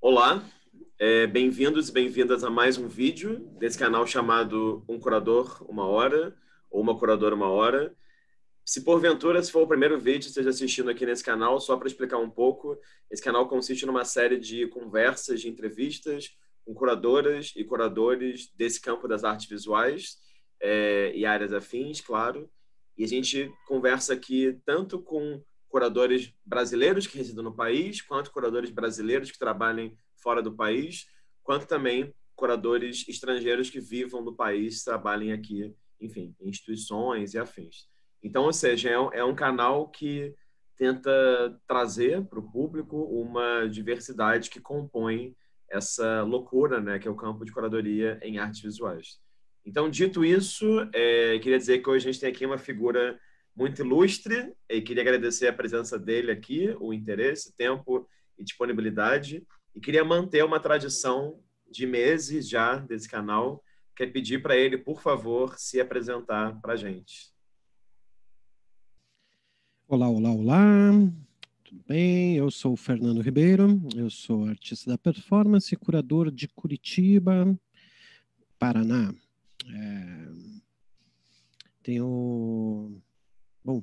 Olá, é, bem-vindos e bem-vindas a mais um vídeo desse canal chamado Um Curador Uma Hora ou Uma Curadora Uma Hora. Se porventura, se for o primeiro vídeo que esteja assistindo aqui nesse canal, só para explicar um pouco, esse canal consiste numa série de conversas, de entrevistas com curadoras e curadores desse campo das artes visuais é, e áreas afins, claro. E a gente conversa aqui tanto com curadores brasileiros que residam no país, quanto curadores brasileiros que trabalhem fora do país, quanto também curadores estrangeiros que vivam no país, trabalhem aqui, enfim, em instituições e afins. Então, ou seja, é, é um canal que tenta trazer para o público uma diversidade que compõe essa loucura, né, que é o campo de curadoria em artes visuais. Então, dito isso, é, queria dizer que hoje a gente tem aqui uma figura muito ilustre e queria agradecer a presença dele aqui, o interesse, tempo e disponibilidade. E queria manter uma tradição de meses já desse canal, que é pedir para ele, por favor, se apresentar para a gente. Olá, olá, olá. Tudo bem? Eu sou o Fernando Ribeiro, eu sou artista da performance, e curador de Curitiba, Paraná. É... Tenho Bom,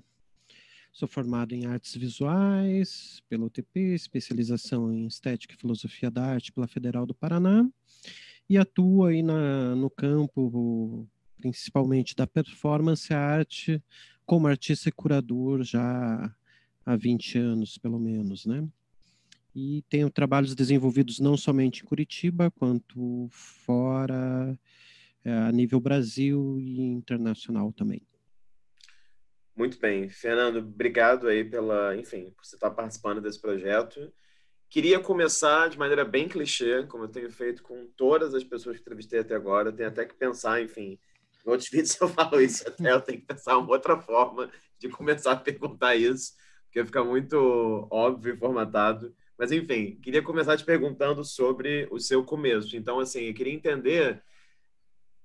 sou formado em artes visuais pela UTP, especialização em estética e filosofia da arte pela Federal do Paraná e atuo aí na, no campo principalmente da performance arte como artista e curador já há 20 anos, pelo menos, né? E tenho trabalhos desenvolvidos não somente em Curitiba, quanto fora, eh, a nível Brasil e internacional também. Muito bem. Fernando, obrigado aí pela, enfim, por você estar participando desse projeto. Queria começar de maneira bem clichê, como eu tenho feito com todas as pessoas que entrevistei até agora. Tenho até que pensar, enfim, em outros vídeos eu falo isso até, eu tenho que pensar uma outra forma de começar a perguntar isso, porque fica muito óbvio e formatado. Mas, enfim, queria começar te perguntando sobre o seu começo. Então, assim, eu queria entender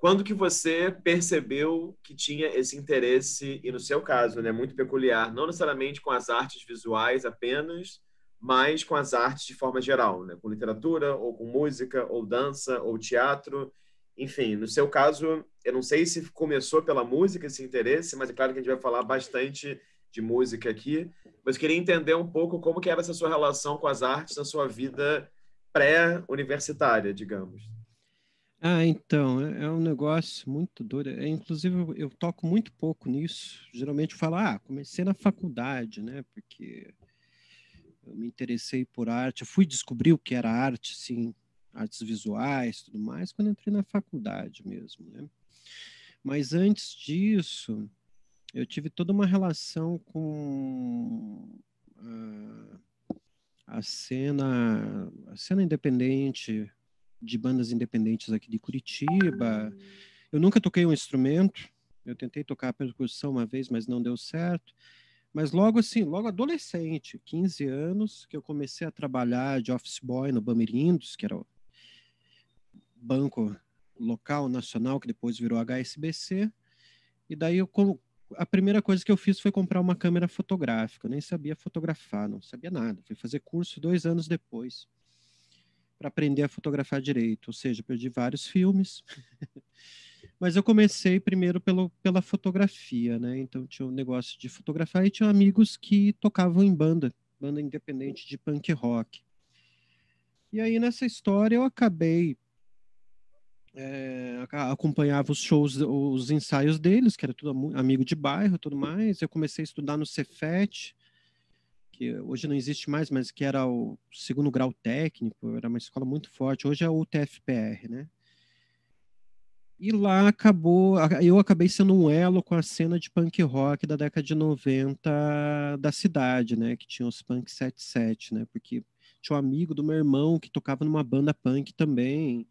quando que você percebeu que tinha esse interesse, e no seu caso, né, muito peculiar, não necessariamente com as artes visuais apenas, mas com as artes de forma geral, né? com literatura, ou com música, ou dança, ou teatro. Enfim, no seu caso, eu não sei se começou pela música esse interesse, mas é claro que a gente vai falar bastante de música aqui. Mas queria entender um pouco como que era essa sua relação com as artes na sua vida pré-universitária, digamos. Ah, então, é, é, um negócio muito doido. É, inclusive, eu, toco muito pouco nisso. Geralmente eu falo, ah, comecei na faculdade, né? Porque eu me interessei por arte. Eu fui descobrir o que era arte, sim, artes visuais tudo mais, quando entrei na faculdade mesmo, né? Mas antes disso, eu tive toda uma relação com a, ah, a cena, a cena independente de bandas independentes aqui de Curitiba. Eu nunca toquei um instrumento. Eu tentei tocar percussão uma vez, mas não deu certo. Mas logo assim, logo adolescente, 15 anos, que eu comecei a trabalhar de office boy no Bamirindos, que era o banco local, nacional, que depois virou HSBC. E daí eu, a primeira coisa que eu fiz foi comprar uma câmera fotográfica. Eu nem sabia fotografar, não sabia nada. Fui fazer curso dois anos depois para aprender a fotografar direito, ou seja, perdi vários filmes. Mas eu comecei primeiro pelo, pela fotografia, né? Então tinha um negócio de fotografar e tinha amigos que tocavam em banda, banda independente de punk rock. E aí nessa história eu acabei é, acompanhava os shows, os ensaios deles, que era tudo amigo de bairro, tudo mais. Eu comecei a estudar no Cefet, que hoje não existe mais, mas que era o segundo grau técnico, era uma escola muito forte. Hoje é o TFPR né? E lá acabou, eu acabei sendo um elo com a cena de punk rock da década de 90 da cidade, né? Que tinha os punk 77, né? Porque tinha um amigo do meu irmão que tocava numa banda punk também.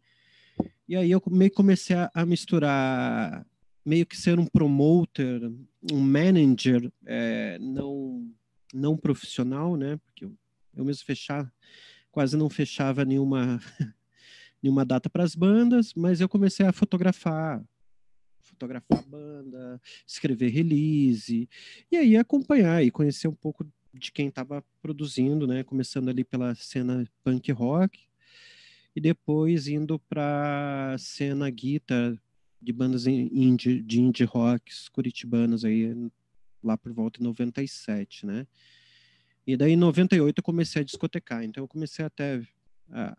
E aí eu meio comecei a misturar, meio que ser um promoter, um manager, é, não não profissional, né? Porque eu, eu mesmo fechar, quase não fechava nenhuma, nenhuma data para as bandas, mas eu comecei a fotografar, fotografar banda, escrever release, e aí acompanhar e conhecer um pouco de quem estava produzindo, né? Começando ali pela cena punk rock e depois indo para cena guitar de bandas indie, de indie rocks curitibanos aí lá por volta de 97, né? E daí em 98 eu comecei a discotecar, então eu comecei até ah,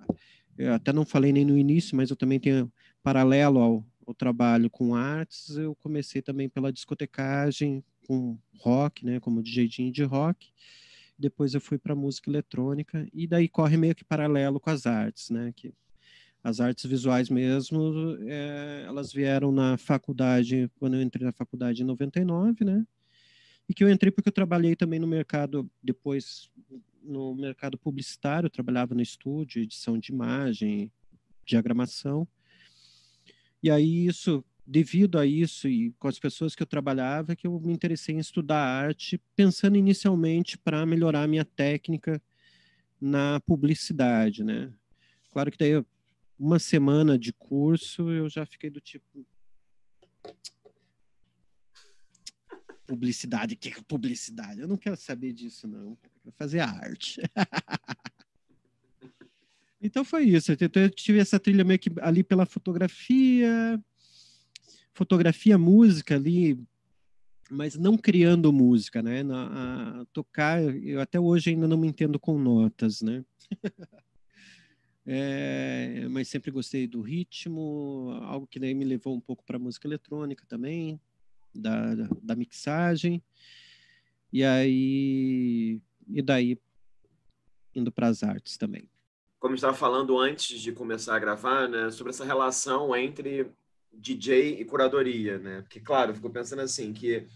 eu até não falei nem no início, mas eu também tenho paralelo ao, ao trabalho com artes, eu comecei também pela discotecagem com rock, né, como DJ de rock. Depois eu fui para música eletrônica e daí corre meio que paralelo com as artes, né, que as artes visuais mesmo, é, elas vieram na faculdade, quando eu entrei na faculdade em 99, né? e que eu entrei porque eu trabalhei também no mercado, depois no mercado publicitário, trabalhava no estúdio, edição de imagem, diagramação. E aí isso, devido a isso e com as pessoas que eu trabalhava, é que eu me interessei em estudar arte, pensando inicialmente para melhorar a minha técnica na publicidade, né? Claro que daí uma semana de curso eu já fiquei do tipo publicidade, o que é publicidade? Eu não quero saber disso, não. Eu quero fazer arte. então foi isso. Eu tive essa trilha meio que ali pela fotografia, fotografia, música ali, mas não criando música, né? Na, tocar, eu até hoje ainda não me entendo com notas, né? É, mas sempre gostei do ritmo, algo que daí me levou um pouco para música eletrônica também da, da mixagem. E aí e daí indo para as artes também. Como estava falando antes de começar a gravar, né, sobre essa relação entre DJ e curadoria, né? Porque claro, fico pensando assim que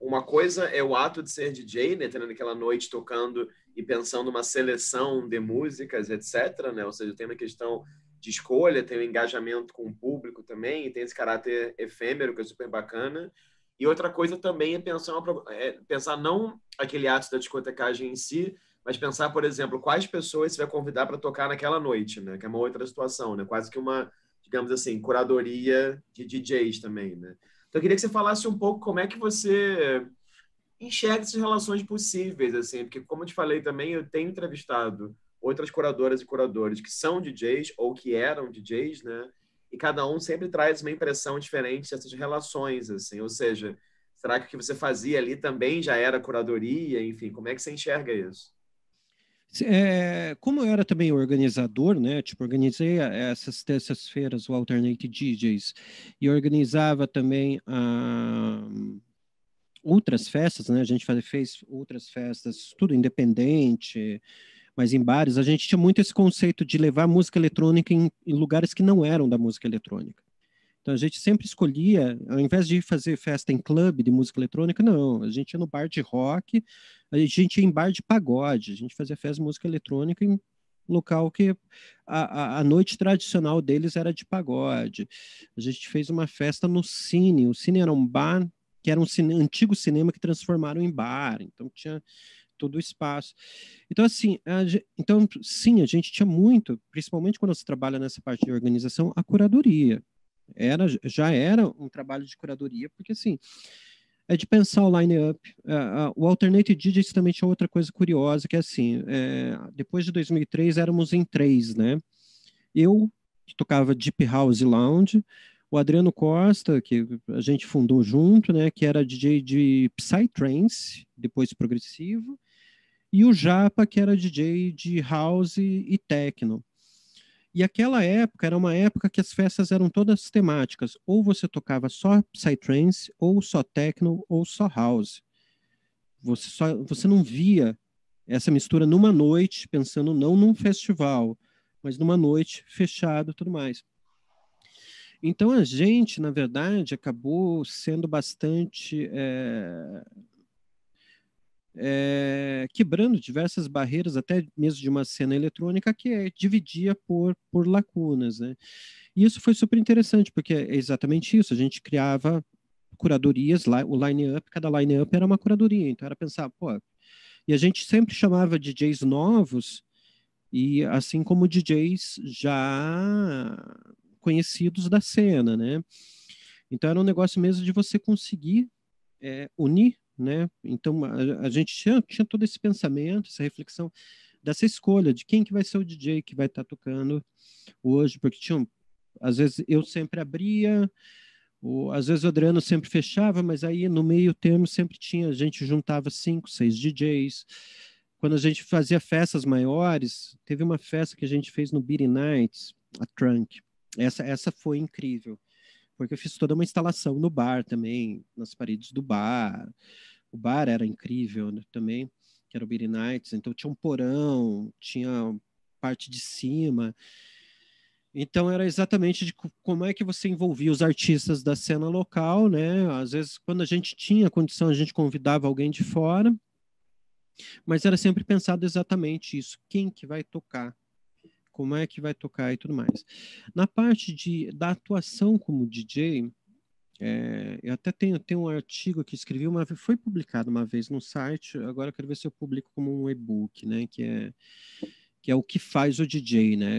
uma coisa é o ato de ser DJ, né, tendo aquela noite tocando e pensando uma seleção de músicas, etc, né? Ou seja, tem uma questão de escolha, tem o um engajamento com o público também, e tem esse caráter efêmero que é super bacana e outra coisa também é pensar, uma, é pensar não aquele ato da discotecagem em si, mas pensar, por exemplo, quais pessoas você vai convidar para tocar naquela noite, né? Que é uma outra situação, né? Quase que uma, digamos assim, curadoria de DJs também, né? Então eu queria que você falasse um pouco como é que você enxerga essas relações possíveis, assim, porque como eu te falei também, eu tenho entrevistado outras curadoras e curadores que são DJs ou que eram DJs, né? e cada um sempre traz uma impressão diferente dessas relações, assim, ou seja, será que o que você fazia ali também já era curadoria, enfim, como é que você enxerga isso? É, como eu era também organizador, né? Tipo, organizei essas terças-feiras o Alternate DJs e organizava também a ah, outras festas, né? A gente fez outras festas, tudo independente, mas em bares, a gente tinha muito esse conceito de levar música eletrônica em, em lugares que não eram da música eletrônica. Então a gente sempre escolhia, ao invés de fazer festa em clube de música eletrônica, não, a gente ia no bar de rock, a gente ia em bar de pagode, a gente fazia festa de música eletrônica em local que a, a, a, noite tradicional deles era de pagode. A gente fez uma festa no Cine. O Cine era um bar que era um cine, antigo cinema que transformaram em bar. Então tinha todo o espaço. Então, assim, a, então, sim, a gente tinha muito, principalmente quando se trabalha nessa parte de organização, a curadoria. Era, já era um trabalho de curadoria, porque, assim, é de pensar o line-up. Uh, uh, o Alternate Digits também tinha outra coisa curiosa, que é assim, é, depois de 2003 éramos em três, né? Eu, que tocava Deep House Lounge, o Adriano Costa, que a gente fundou junto, né? Que era DJ de Psytrance, depois progressivo, e o Japa, que era DJ de house e techno. E aquela época era uma época que as festas eram todas temáticas, ou você tocava só psytrance, ou só techno, ou só house. Você só você não via essa mistura numa noite, pensando não num festival, mas numa noite fechado, tudo mais. Então a gente, na verdade, acabou sendo bastante é, é, quebrando diversas barreiras, até mesmo de uma cena eletrônica que é, dividia por, por lacunas. Né? E isso foi super interessante, porque é exatamente isso, a gente criava curadorias, o line-up, cada line-up era uma curadoria, então era pensar, pô, e a gente sempre chamava DJs novos, e assim como DJs já conhecidos da cena, né? Então era um negócio mesmo de você conseguir é, unir né? Então a, a gente tinha, tinha, todo esse pensamento, essa reflexão dessa escolha de quem que vai ser o DJ que vai estar tá tocando hoje, porque tinha às vezes eu sempre abria, ou, às vezes o Adriano sempre fechava, mas aí no meio termo sempre tinha, a gente juntava cinco, seis DJs. Quando a gente fazia festas maiores, teve uma festa que a gente fez no Beer Nights, a Trunk. Essa, essa foi incrível porque eu fiz toda uma instalação no bar também, nas paredes do bar. O bar era incrível né, também, que era o Beer Nights, então tinha um porão, tinha parte de cima. Então era exatamente de como é que você envolvia os artistas da cena local, né? Às vezes quando a gente tinha condição, a gente convidava alguém de fora. Mas era sempre pensado exatamente isso, quem que vai tocar, como é que vai tocar e tudo mais. Na parte de, da atuação como DJ, é, eh, eu até tenho, tenho um artigo que escrevi, uma, foi publicado uma vez no site, agora quero ver se eu publico como um e-book, né? Que é, que é o que faz o DJ, né?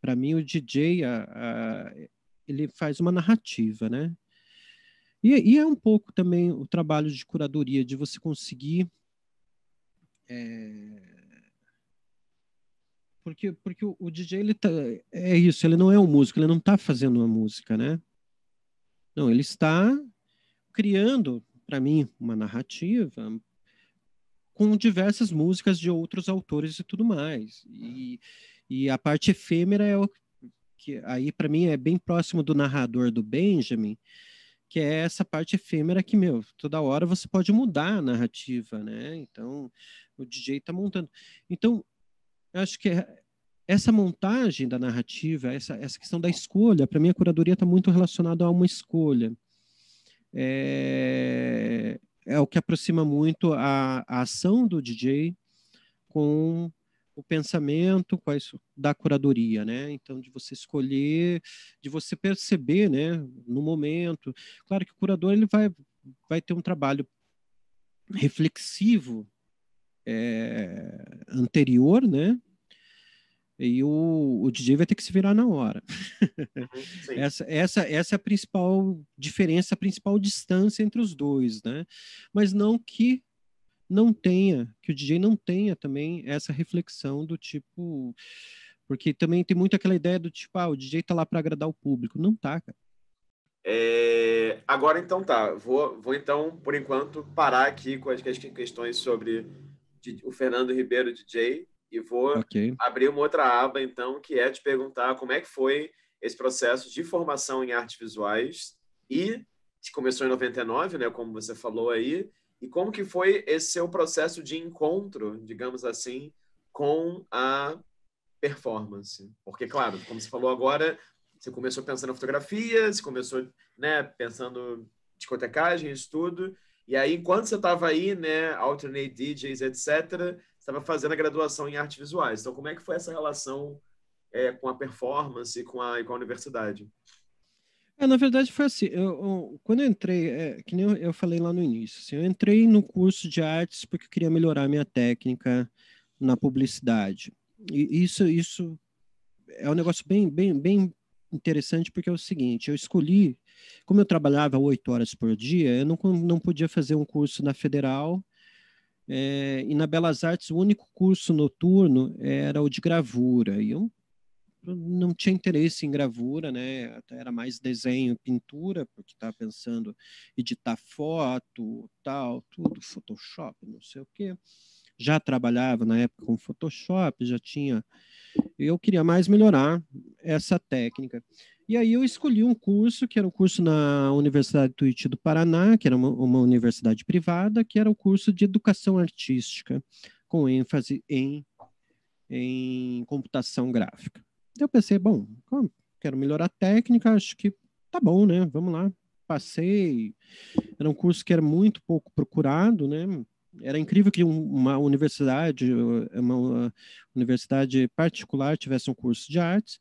Para mim, o DJ, a, a, ele faz uma narrativa, né? E, e, é um pouco também o trabalho de curadoria, de você conseguir... Eh, porque, porque o, o DJ, ele tá, é isso, ele não é um músico, ele não está fazendo uma música, né? Não, ele está criando, para mim, uma narrativa com diversas músicas de outros autores e tudo mais. E, e a parte efêmera é o que aí para mim é bem próximo do narrador do Benjamin, que é essa parte efêmera que, meu, toda hora você pode mudar a narrativa, né? Então, o DJ está montando. Então, eu acho que é, essa montagem da narrativa, essa, essa questão da escolha, para mim a curadoria está muito relacionada a uma escolha. É, é o que aproxima muito a, a, ação do DJ com o pensamento a da curadoria, né? Então, de você escolher, de você perceber, né, no momento. Claro que o curador ele vai, vai ter um trabalho reflexivo é, anterior, né? e o, o DJ vai ter que se virar na hora. Uhum, essa, essa, essa é a principal diferença, a principal distância entre os dois, né? Mas não que não tenha, que o DJ não tenha também essa reflexão do tipo. Porque também tem muito aquela ideia do tipo, ah, o DJ tá lá para agradar o público. Não tá, cara. É, agora então tá, vou, vou então, por enquanto, parar aqui com as questões sobre o Fernando Ribeiro, DJ, e vou okay. abrir uma outra aba, então, que é te perguntar como é que foi esse processo de formação em artes visuais e que começou em 99, né, como você falou aí, e como que foi esse seu processo de encontro, digamos assim, com a performance? Porque, claro, como você falou agora, você começou pensando em fotografia, você começou né, pensando discotecagem, isso tudo, e aí, enquanto você estava aí, né, alternate DJs, etc., estava fazendo a graduação em artes visuais. Então, como é que foi essa relação é, com a performance com a, e com a universidade? É, na verdade, foi assim. Eu, eu, quando eu entrei, é, que nem eu, eu, falei lá no início, assim, eu entrei no curso de artes porque eu queria melhorar a minha técnica na publicidade. E isso, isso é um negócio bem, bem, bem interessante porque é o seguinte: eu escolhi, como eu trabalhava oito horas por dia, eu não, não podia fazer um curso na federal é, e na Belas Artes, o único curso noturno era o de gravura. E eu não tinha interesse em gravura, né? Até era mais desenho, pintura, porque estava pensando editar foto, tal, tudo, Photoshop, não sei o quê. Já trabalhava na época com Photoshop, já tinha. Eu queria mais melhorar essa técnica. E aí eu escolhi um curso, que era um curso na Universidade Tuiuti do Paraná, que era uma, uma, universidade privada, que era o um curso de educação artística, com ênfase em, em computação gráfica. Eu pensei, bom, quero melhorar a técnica, acho que tá bom, né? Vamos lá. Passei. Era um curso que era muito pouco procurado, né? era incrível que uma universidade, uma universidade particular tivesse um curso de artes.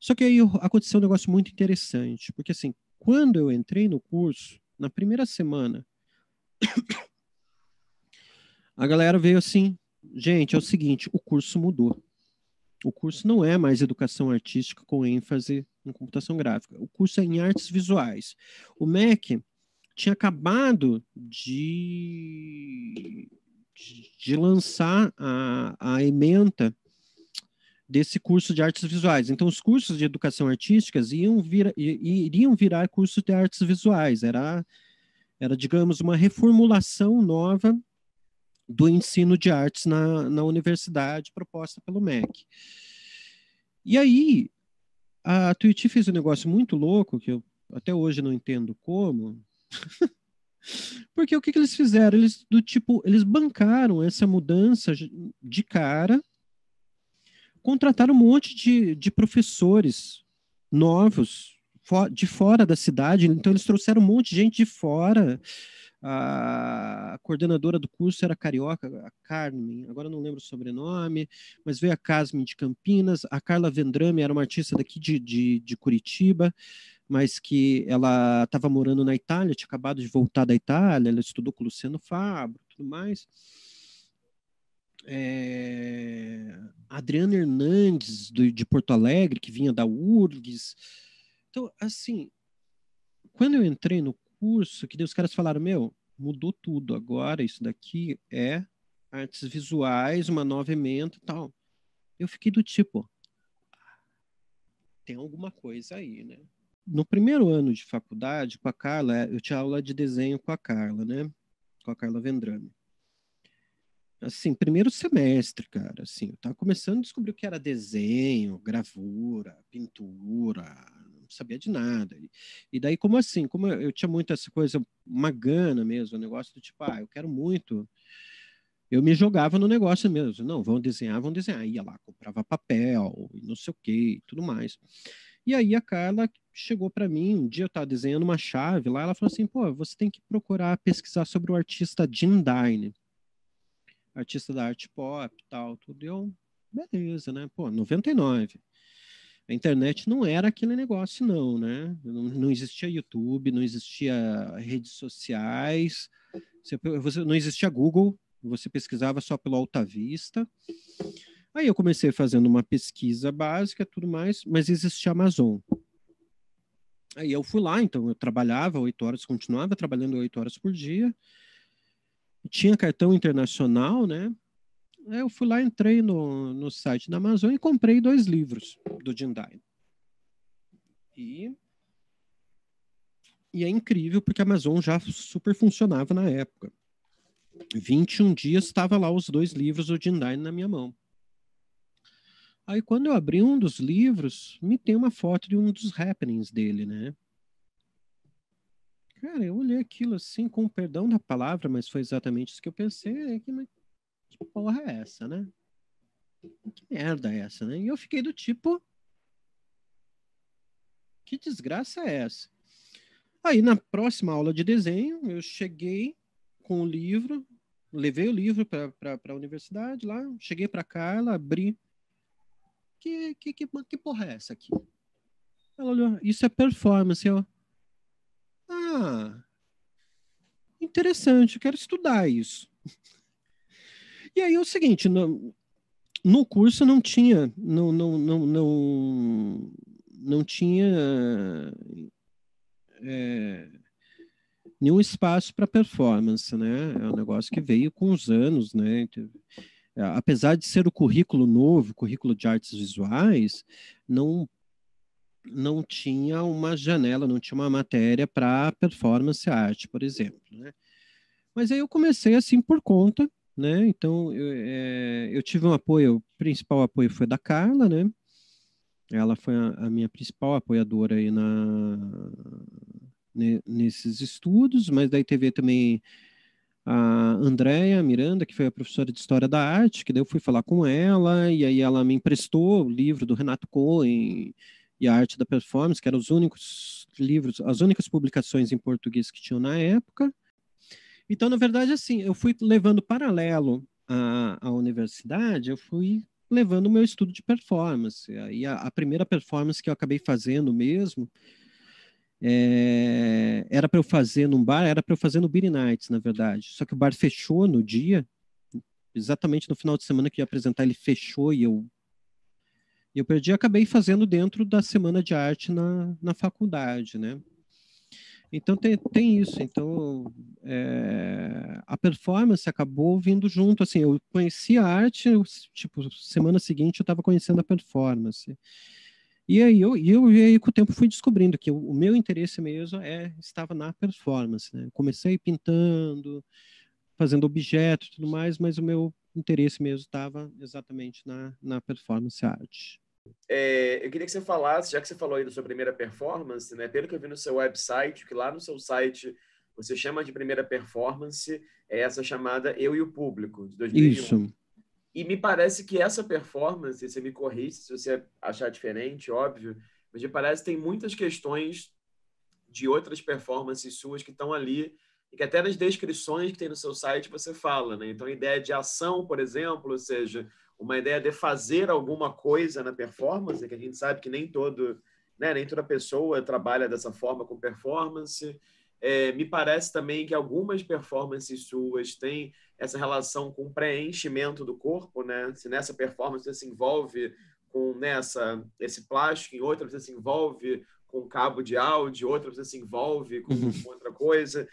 Só que aí aconteceu um negócio muito interessante, porque assim, quando eu entrei no curso, na primeira semana, a galera veio assim, gente, é o seguinte, o curso mudou. O curso não é mais educação artística com ênfase em computação gráfica. O curso é em artes visuais. O MEC tinha acabado de, de lançar a, a ementa desse curso de artes visuais. Então, os cursos de educação artísticas iam vir, iriam virar cursos de artes visuais. Era, era, digamos, uma reformulação nova do ensino de artes na, na universidade proposta pelo MEC. E aí, a Tuiuti fez um negócio muito louco, que eu até hoje não entendo como, Porque o que, que eles fizeram? Eles do tipo, eles bancaram essa mudança de cara, contrataram um monte de, de professores novos de fora da cidade, então eles trouxeram um monte de gente de fora. A coordenadora do curso era carioca, a Carmen, agora não lembro o sobrenome, mas veio a Casmin de Campinas, a Carla Vendrame era uma artista daqui de, de, de Curitiba, mas que ela estava morando na Itália, tinha acabado de voltar da Itália, ela estudou com o Luciano Fabro, tudo mais. É, Adriana Hernandes, do, de Porto Alegre, que vinha da URGS. Então, assim, quando eu entrei no curso, que os caras falaram, meu, mudou tudo agora, isso daqui é artes visuais, uma nova emenda e tal. Eu fiquei do tipo, ah, tem alguma coisa aí, né? no primeiro ano de faculdade, com a Carla, eu tinha aula de desenho com a Carla, né? Com a Carla Vendrame. Assim, primeiro semestre, cara, assim, eu tava começando a descobrir o que era desenho, gravura, pintura, não sabia de nada. E daí, como assim, como eu tinha muito essa coisa, uma gana mesmo, o um negócio do tipo, ah, eu quero muito eu me jogava no negócio mesmo. Não, vão desenhar, vão desenhar. Ia lá, comprava papel, não sei o que, tudo mais. E aí a Carla chegou para mim, um dia eu estava desenhando uma chave lá, ela falou assim, pô, você tem que procurar pesquisar sobre o artista Jim Dine, artista da arte pop e tal, tudo. deu eu, beleza, né? Pô, 99. A internet não era aquele negócio, não, né? Não, não existia YouTube, não existia redes sociais, você, você, não existia Google, você pesquisava só pelo Alta Vista. Aí eu comecei fazendo uma pesquisa básica, tudo mais, mas existia Amazon. Aí eu fui lá, então eu trabalhava oito horas, continuava trabalhando oito horas por dia. Tinha cartão internacional, né? Aí eu fui lá, entrei no, no site da Amazon e comprei dois livros do Jindai. E, e é incrível porque a Amazon já super funcionava na época. 21 dias estava lá os dois livros do Jindai na minha mão. Aí quando eu abri um dos livros, me tem uma foto de um dos happenings dele, né? Cara, eu olhei aquilo assim, com o perdão da palavra, mas foi exatamente isso que eu pensei. É que, que porra é essa, né? Que merda é essa, né? E eu fiquei do tipo. Que desgraça é essa? Aí na próxima aula de desenho, eu cheguei com o livro, levei o livro para a universidade lá, cheguei para cá, abri que, que, que, que porra é essa aqui? Ela olhou, isso é performance. Eu, ah, interessante, eu quero estudar isso. E aí é o seguinte, no, no curso não tinha, não, não, não, não, não tinha é, nenhum espaço para performance, né? É um negócio que veio com os anos, né? É, apesar de ser o currículo novo, o currículo de artes visuais, não não tinha uma janela, não tinha uma matéria para performance arte, por exemplo. Né? Mas aí eu comecei assim por conta, né? Então eu, é, eu tive um apoio, o principal apoio foi da Carla, né? Ela foi a, a minha principal apoiadora aí na, nesses estudos, mas daí teve também a Andréia Miranda, que foi a professora de História da Arte, que daí eu fui falar com ela, e aí ela me emprestou o livro do Renato Cohen e a Arte da Performance, que eram os únicos livros, as únicas publicações em português que tinham na época. Então, na verdade, assim, eu fui levando paralelo à, à universidade, eu fui levando o meu estudo de performance. Aí a, a primeira performance que eu acabei fazendo mesmo é, era para eu fazer num bar, era para eu fazer no Beer Nights, na verdade. Só que o bar fechou no dia, exatamente no final de semana que ia apresentar, ele fechou e eu e eu perdi, acabei fazendo dentro da semana de arte na, na faculdade, né? Então tem, tem isso. Então é, a performance acabou vindo junto. Assim, eu conheci a arte, eu, tipo semana seguinte eu estava conhecendo a performance. E aí eu, eu aí, com o tempo fui descobrindo que o, o meu interesse mesmo é estava na performance. Né? Comecei pintando, fazendo objetos, tudo mais, mas o meu interesse mesmo estava exatamente na, na performance art É, eu queria que você falasse, já que você falou aí da sua primeira performance, né? Pelo que eu vi no seu website, que lá no seu site você chama de primeira performance é essa chamada Eu e o Público de 2001. Isso. E me parece que essa performance, você me corrige se você achar diferente, óbvio, mas me parece que tem muitas questões de outras performances suas que estão ali e que até nas descrições que tem no seu site você fala, né? Então, a ideia de ação, por exemplo, ou seja, uma ideia de fazer alguma coisa na performance, que a gente sabe que nem todo, né? nem toda pessoa trabalha dessa forma com performance. É, me parece também que algumas performances suas têm essa relação com preenchimento do corpo, né? Se nessa performance você se envolve com nessa né, esse plástico, em outra você se envolve com cabo de áudio, outra você se envolve com, uhum. com outra coisa.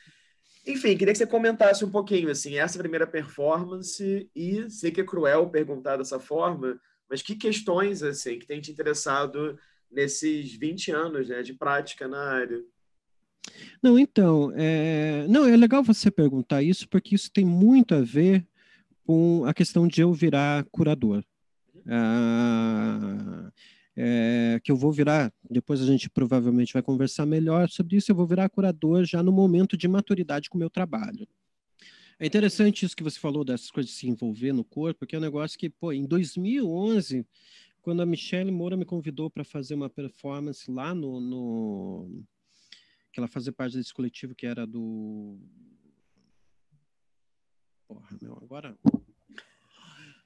Enfim, queria que você comentasse um pouquinho assim essa primeira performance e sei que é cruel perguntar dessa forma, mas que questões assim que tem te interessado nesses 20 anos, né, de prática na área? Não, então, é... não é legal você perguntar isso porque isso tem muito a ver com a questão de eu virar curador. Ah, é, que eu vou virar, depois a gente provavelmente vai conversar melhor sobre isso, eu vou virar curador já no momento de maturidade com o meu trabalho. É interessante isso que você falou dessas coisas de se envolver no corpo, que é um negócio que, pô, em 2011, quando a Michelle Moura me convidou para fazer uma performance lá no, no que ela fazia parte desse coletivo que era do. Porra, meu, agora.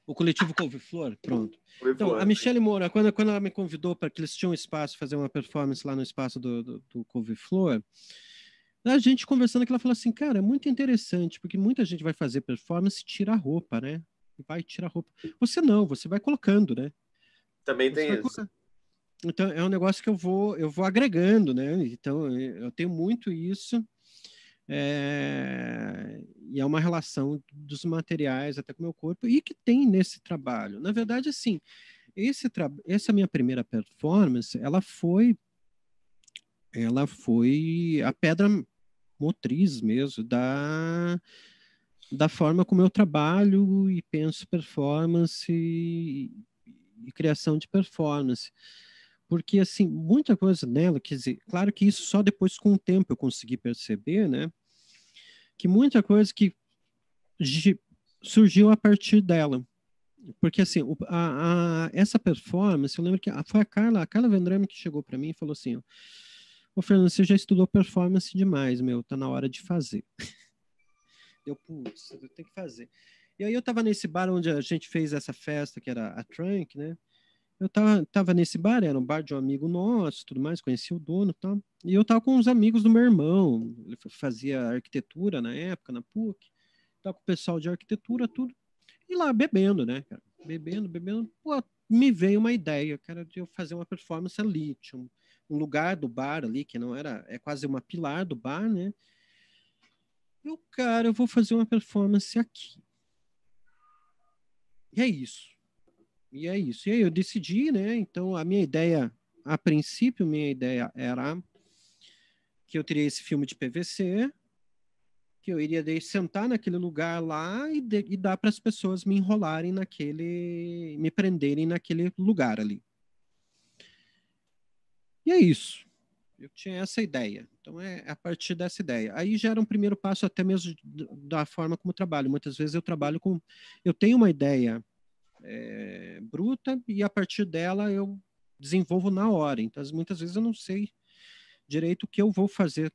O coletivo Couve-Flor, pronto. Então, a Michelle Moura, quando, quando ela me convidou para que eles tinham um espaço, fazer uma performance lá no espaço do, do, do Couve-Flor, a gente conversando que ela falou assim, cara, é muito interessante, porque muita gente vai fazer performance e tira roupa, né? Vai tirar roupa. Você não, você vai colocando, né? Também tem isso. Então é um negócio que eu vou eu vou agregando, né? Então eu tenho muito isso é, e é uma relação dos materiais até com o meu corpo e que tem nesse trabalho. Na verdade, assim, esse essa minha primeira performance, ela foi ela foi a pedra motriz mesmo da da forma como eu trabalho e penso performance e, e criação de performance porque assim muita coisa nela, quer dizer, claro que isso só depois com o tempo eu consegui perceber, né? Que muita coisa que surgiu a partir dela, porque assim a, a, essa performance, eu lembro que foi a Carla, a Carla Vendrame que chegou para mim e falou assim, ó, Ô, Fernando, você já estudou performance demais, meu. Tá na hora de fazer. Deu, putz, eu tenho que fazer. E aí eu tava nesse bar onde a gente fez essa festa, que era a Trunk, né? eu tava, tava nesse bar, era um bar de um amigo nosso, tudo mais, conhecia o dono e tal. E eu tava com uns amigos do meu irmão, ele fazia arquitetura na época, na PUC, tava com o pessoal de arquitetura, tudo. E lá bebendo, né, cara? Bebendo, bebendo. Pô, me veio uma ideia, cara, de eu fazer uma performance ali. Tinha um, um lugar do bar ali, que não era, é quase uma pilar do bar, né? Eu, cara, eu vou fazer uma performance aqui. E é isso e é isso. E aí eu decidi, né? Então a minha ideia, a princípio, minha ideia era que eu teria esse filme de PVC, que eu iria sentar naquele lugar lá e, de, e dar para as pessoas me enrolarem naquele, me prenderem naquele lugar ali. E é isso. Eu tinha essa ideia. Então é a partir dessa ideia. Aí já era um primeiro passo até mesmo da forma como trabalho. Muitas vezes eu trabalho com, eu tenho uma ideia é, bruta e a partir dela eu desenvolvo na hora. Então, muitas vezes eu não sei direito o que eu vou fazer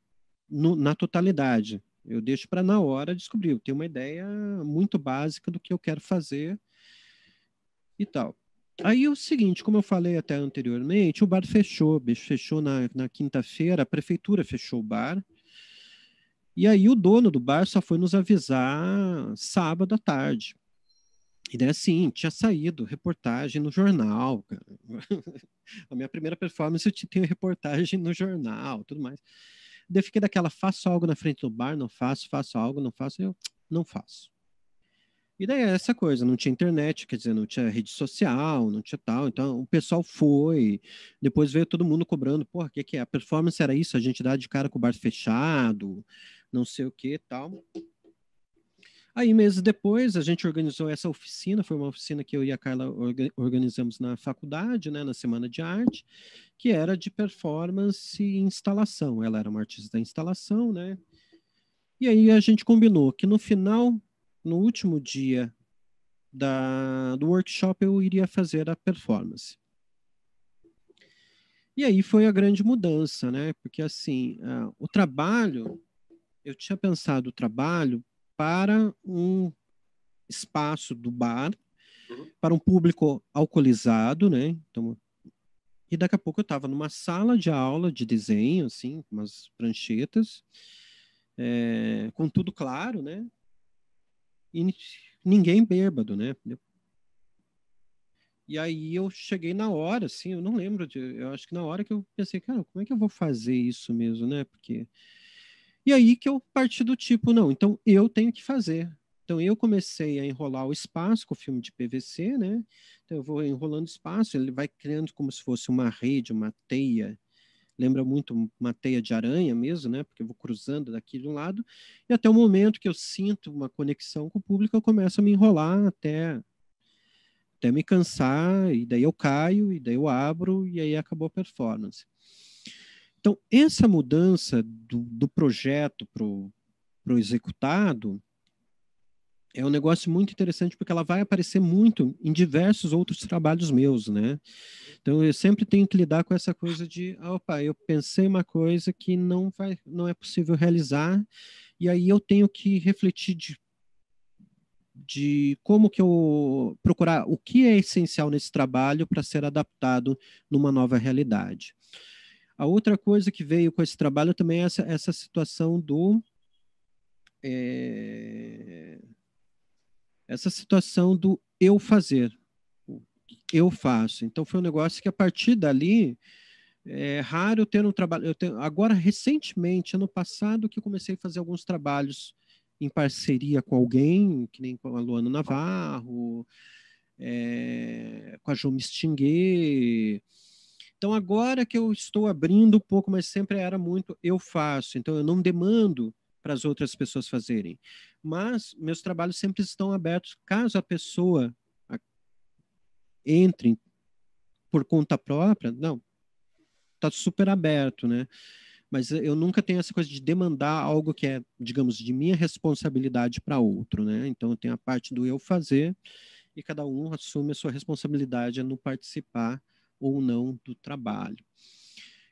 no, na totalidade. Eu deixo para na hora descobrir. Eu tenho uma ideia muito básica do que eu quero fazer e tal. Aí é o seguinte, como eu falei até anteriormente, o bar fechou, fechou na, na quinta-feira, a prefeitura fechou o bar. E aí o dono do bar só foi nos avisar sábado à tarde. E daí, assim, tinha saído reportagem no jornal, cara. a minha primeira performance eu tinha reportagem no jornal, tudo mais. Daí eu fiquei daquela, faço algo na frente do bar, não faço, faço algo, não faço, eu não faço. E daí é essa coisa, não tinha internet, quer dizer, não tinha rede social, não tinha tal, então o pessoal foi, depois veio todo mundo cobrando, porra, o que, que é? A performance era isso, a gente dá de cara com o bar fechado, não sei o que tal. Aí, meses depois, a gente organizou essa oficina, foi uma oficina que eu e a Carla organizamos na faculdade, né, na Semana de Arte, que era de performance e instalação. Ela era uma artista da instalação, né? E aí a gente combinou que no final, no último dia da, do workshop, eu iria fazer a performance. E aí foi a grande mudança, né? Porque assim, uh, o trabalho, eu tinha pensado o trabalho para um espaço do bar uhum. para um público alcoolizado, né? Então, e daqui a pouco eu estava numa sala de aula de desenho, assim, com umas pranchetas, é, com tudo claro, né? E ninguém bêbado, né? E aí eu cheguei na hora, assim, eu não lembro, de, eu acho que na hora que eu pensei, cara, como é que eu vou fazer isso mesmo, né? Porque e aí que eu parti do tipo, não, então eu tenho que fazer. Então eu comecei a enrolar o espaço com o filme de PVC, né? Então eu vou enrolando espaço, ele vai criando como se fosse uma rede, uma teia. Lembra muito uma teia de aranha mesmo, né? Porque eu vou cruzando daqui de um lado e até o momento que eu sinto uma conexão com o público, eu começo a me enrolar até até me cansar e daí eu caio e daí eu abro e aí acabou a performance. Então, essa mudança do, do projeto para o pro executado é um negócio muito interessante porque ela vai aparecer muito em diversos outros trabalhos meus, né? Então eu sempre tenho que lidar com essa coisa de, opa, eu pensei uma coisa que não vai, não é possível realizar, e aí eu tenho que refletir de, de como que eu procurar o que é essencial nesse trabalho para ser adaptado numa nova realidade. A outra coisa que veio com esse trabalho também é essa, essa situação do. É, essa situação do eu fazer. Eu faço. Então foi um negócio que a partir dali. É raro eu ter um trabalho. Eu tenho, agora, recentemente, ano passado, que eu comecei a fazer alguns trabalhos em parceria com alguém, que nem com a Luana Navarro, é, com a Jo Mistinguet, então, agora que eu estou abrindo um pouco, mas sempre era muito eu faço, então eu não demando para as outras pessoas fazerem. Mas meus trabalhos sempre estão abertos caso a pessoa entre por conta própria, não, Está super aberto, né? Mas eu nunca tenho essa coisa de demandar algo que é, digamos, de minha responsabilidade para outro, né? Então tenho a parte do eu fazer e cada um assume a sua responsabilidade no participar ou não do trabalho.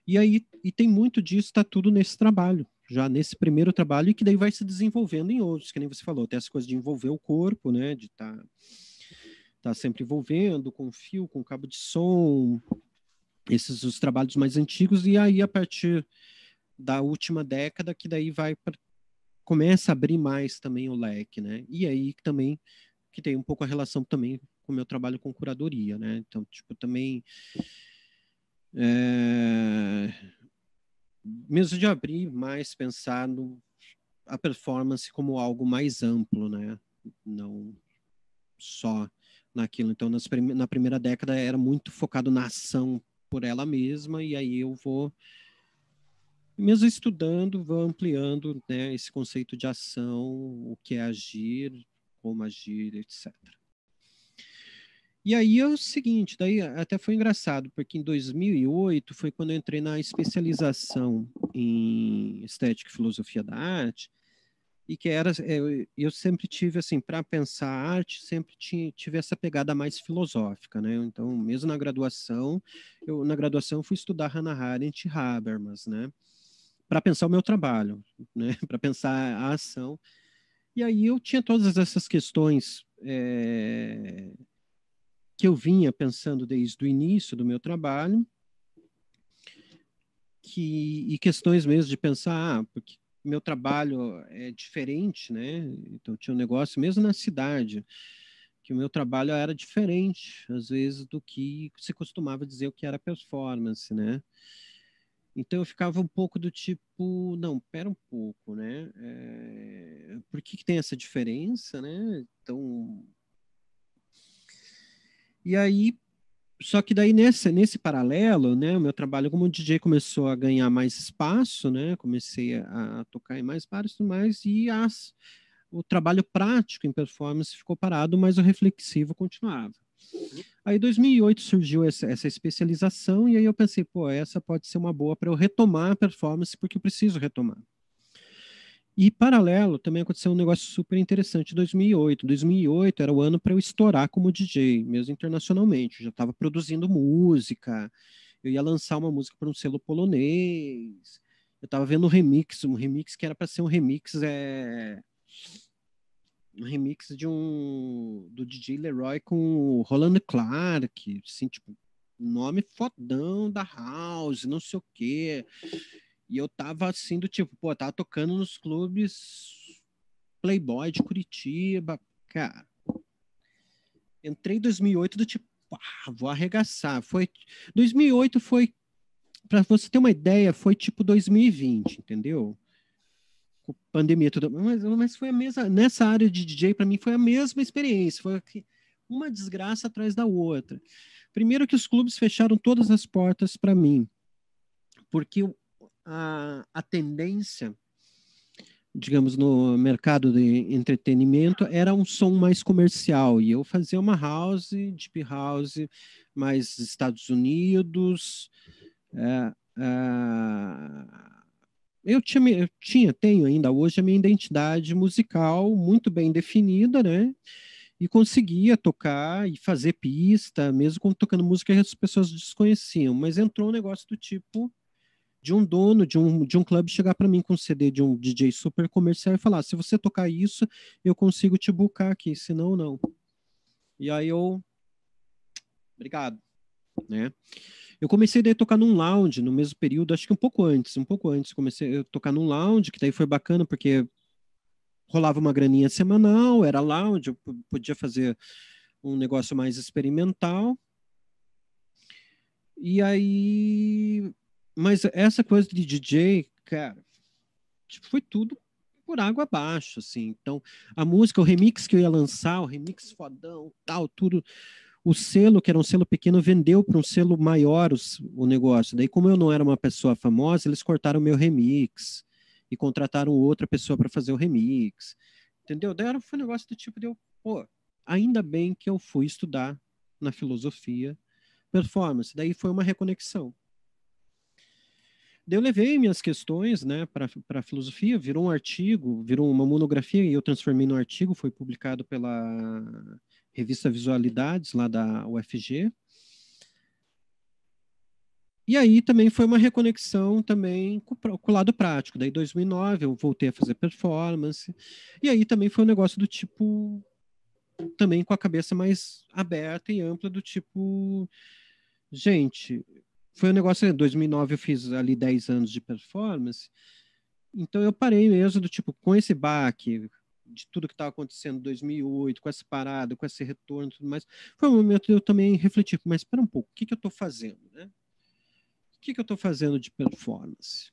E aí, e tem muito disso, está tudo nesse trabalho, já nesse primeiro trabalho, e que daí vai se desenvolvendo em outros, que nem você falou, até as coisas de envolver o corpo, né, de estar tá, tá sempre envolvendo com fio, com cabo de som, esses os trabalhos mais antigos, e aí a partir da última década, que daí vai pra, começa a abrir mais também o leque, né, e aí também, que tem um pouco a relação também com o meu trabalho com curadoria, né? Então, tipo, também é, mesmo de abrir mais pensado a performance como algo mais amplo, né? Não só naquilo. Então, nas, na primeira década era muito focado na ação por ela mesma e aí eu vou mesmo estudando, vou ampliando né, esse conceito de ação, o que é agir, como agir, etc. E aí é o seguinte, daí até foi engraçado, porque em 2008 foi quando eu entrei na especialização em estética e filosofia da arte, e que era eu, é, eu sempre tive assim para pensar arte sempre tive essa pegada mais filosófica né então mesmo na graduação eu na graduação fui estudar Hannah Arendt e Habermas né para pensar o meu trabalho né para pensar a ação e aí eu tinha todas essas questões é, que eu vinha pensando desde o início do meu trabalho, que, e questões mesmo de pensar, ah, porque meu trabalho é diferente, né? Então tinha um negócio mesmo na cidade que o meu trabalho era diferente às vezes do que se costumava dizer o que era performance, né? Então eu ficava um pouco do tipo, não, pera um pouco, né? É, por que, que tem essa diferença, né? Então e aí, só que daí nesse, nesse paralelo, né, o meu trabalho como DJ começou a ganhar mais espaço, né, comecei a, a tocar em mais bares e tudo mais, e as, o trabalho prático em performance ficou parado, mas o reflexivo continuava. Aí, em 2008, surgiu essa, essa, especialização, e aí eu pensei, pô, essa pode ser uma boa para eu retomar a performance, porque eu preciso retomar. E paralelo, também aconteceu um negócio super interessante em 2008. 2008 era o ano para eu estourar como DJ, mesmo internacionalmente. Eu já estava produzindo música, eu ia lançar uma música para um selo polonês. Eu estava vendo um remix, um remix que era para ser um remix é um remix de um do DJ Leroy com o Roland Clark, assim, tipo, nome fodão da house, não sei o quê. E eu tava assim do tipo, pô, tava tocando nos clubes Playboy de Curitiba, cara. Entrei em 2008 do tipo, pá, ah, vou arregaçar. Foi 2008 foi para você ter uma ideia, foi tipo 2020, entendeu? Com pandemia tudo, mas, mas foi a mesma nessa área de DJ para mim foi a mesma experiência, foi uma desgraça atrás da outra. Primeiro que os clubes fecharam todas as portas para mim, porque a, a tendência, digamos, no mercado de entretenimento era um som mais comercial. E eu fazia uma house, deep house, mais Estados Unidos. É, é, eu tinha, eu tinha, tenho ainda hoje a minha identidade musical muito bem definida, né? E conseguia tocar e fazer pista, mesmo tocando música que as pessoas desconheciam. Mas entrou um negócio do tipo de um dono de um, de um clube chegar para mim com um CD de um DJ super comercial e falar: se você tocar isso, eu consigo te bucar aqui, senão não. E aí eu. Obrigado. Né? Eu comecei a tocar num lounge no mesmo período, acho que um pouco antes, um pouco antes. Comecei a tocar num lounge, que daí foi bacana, porque rolava uma graninha semanal, era lounge, eu podia fazer um negócio mais experimental. E aí mas essa coisa de DJ, cara, tipo, foi tudo por água abaixo, assim. Então, a música, o remix que eu ia lançar, o remix fodão, tal, tudo. O selo, que era um selo pequeno, vendeu para um selo maior os, o negócio. Daí, como eu não era uma pessoa famosa, eles cortaram o meu remix e contrataram outra pessoa para fazer o remix. Entendeu? Daí era, foi um negócio do tipo de eu, pô, ainda bem que eu fui estudar na filosofia performance. Daí foi uma reconexão. Daí eu levei minhas questões né, para a filosofia, virou um artigo, virou uma monografia e eu transformei num artigo, foi publicado pela revista Visualidades, lá da UFG. E aí também foi uma reconexão também com, com o lado prático. Daí em 2009 eu voltei a fazer performance. E aí também foi um negócio do tipo também com a cabeça mais aberta e ampla do tipo gente, foi um negócio, assim, em 2009 eu fiz ali 10 anos de performance, então eu parei mesmo do tipo, com esse baque, de tudo que estava acontecendo em 2008, com essa parada, com esse retorno e tudo mais, foi um momento de eu também refletir, mas espera um pouco, o que, que eu estou fazendo? Né? O que, que eu estou fazendo de performance?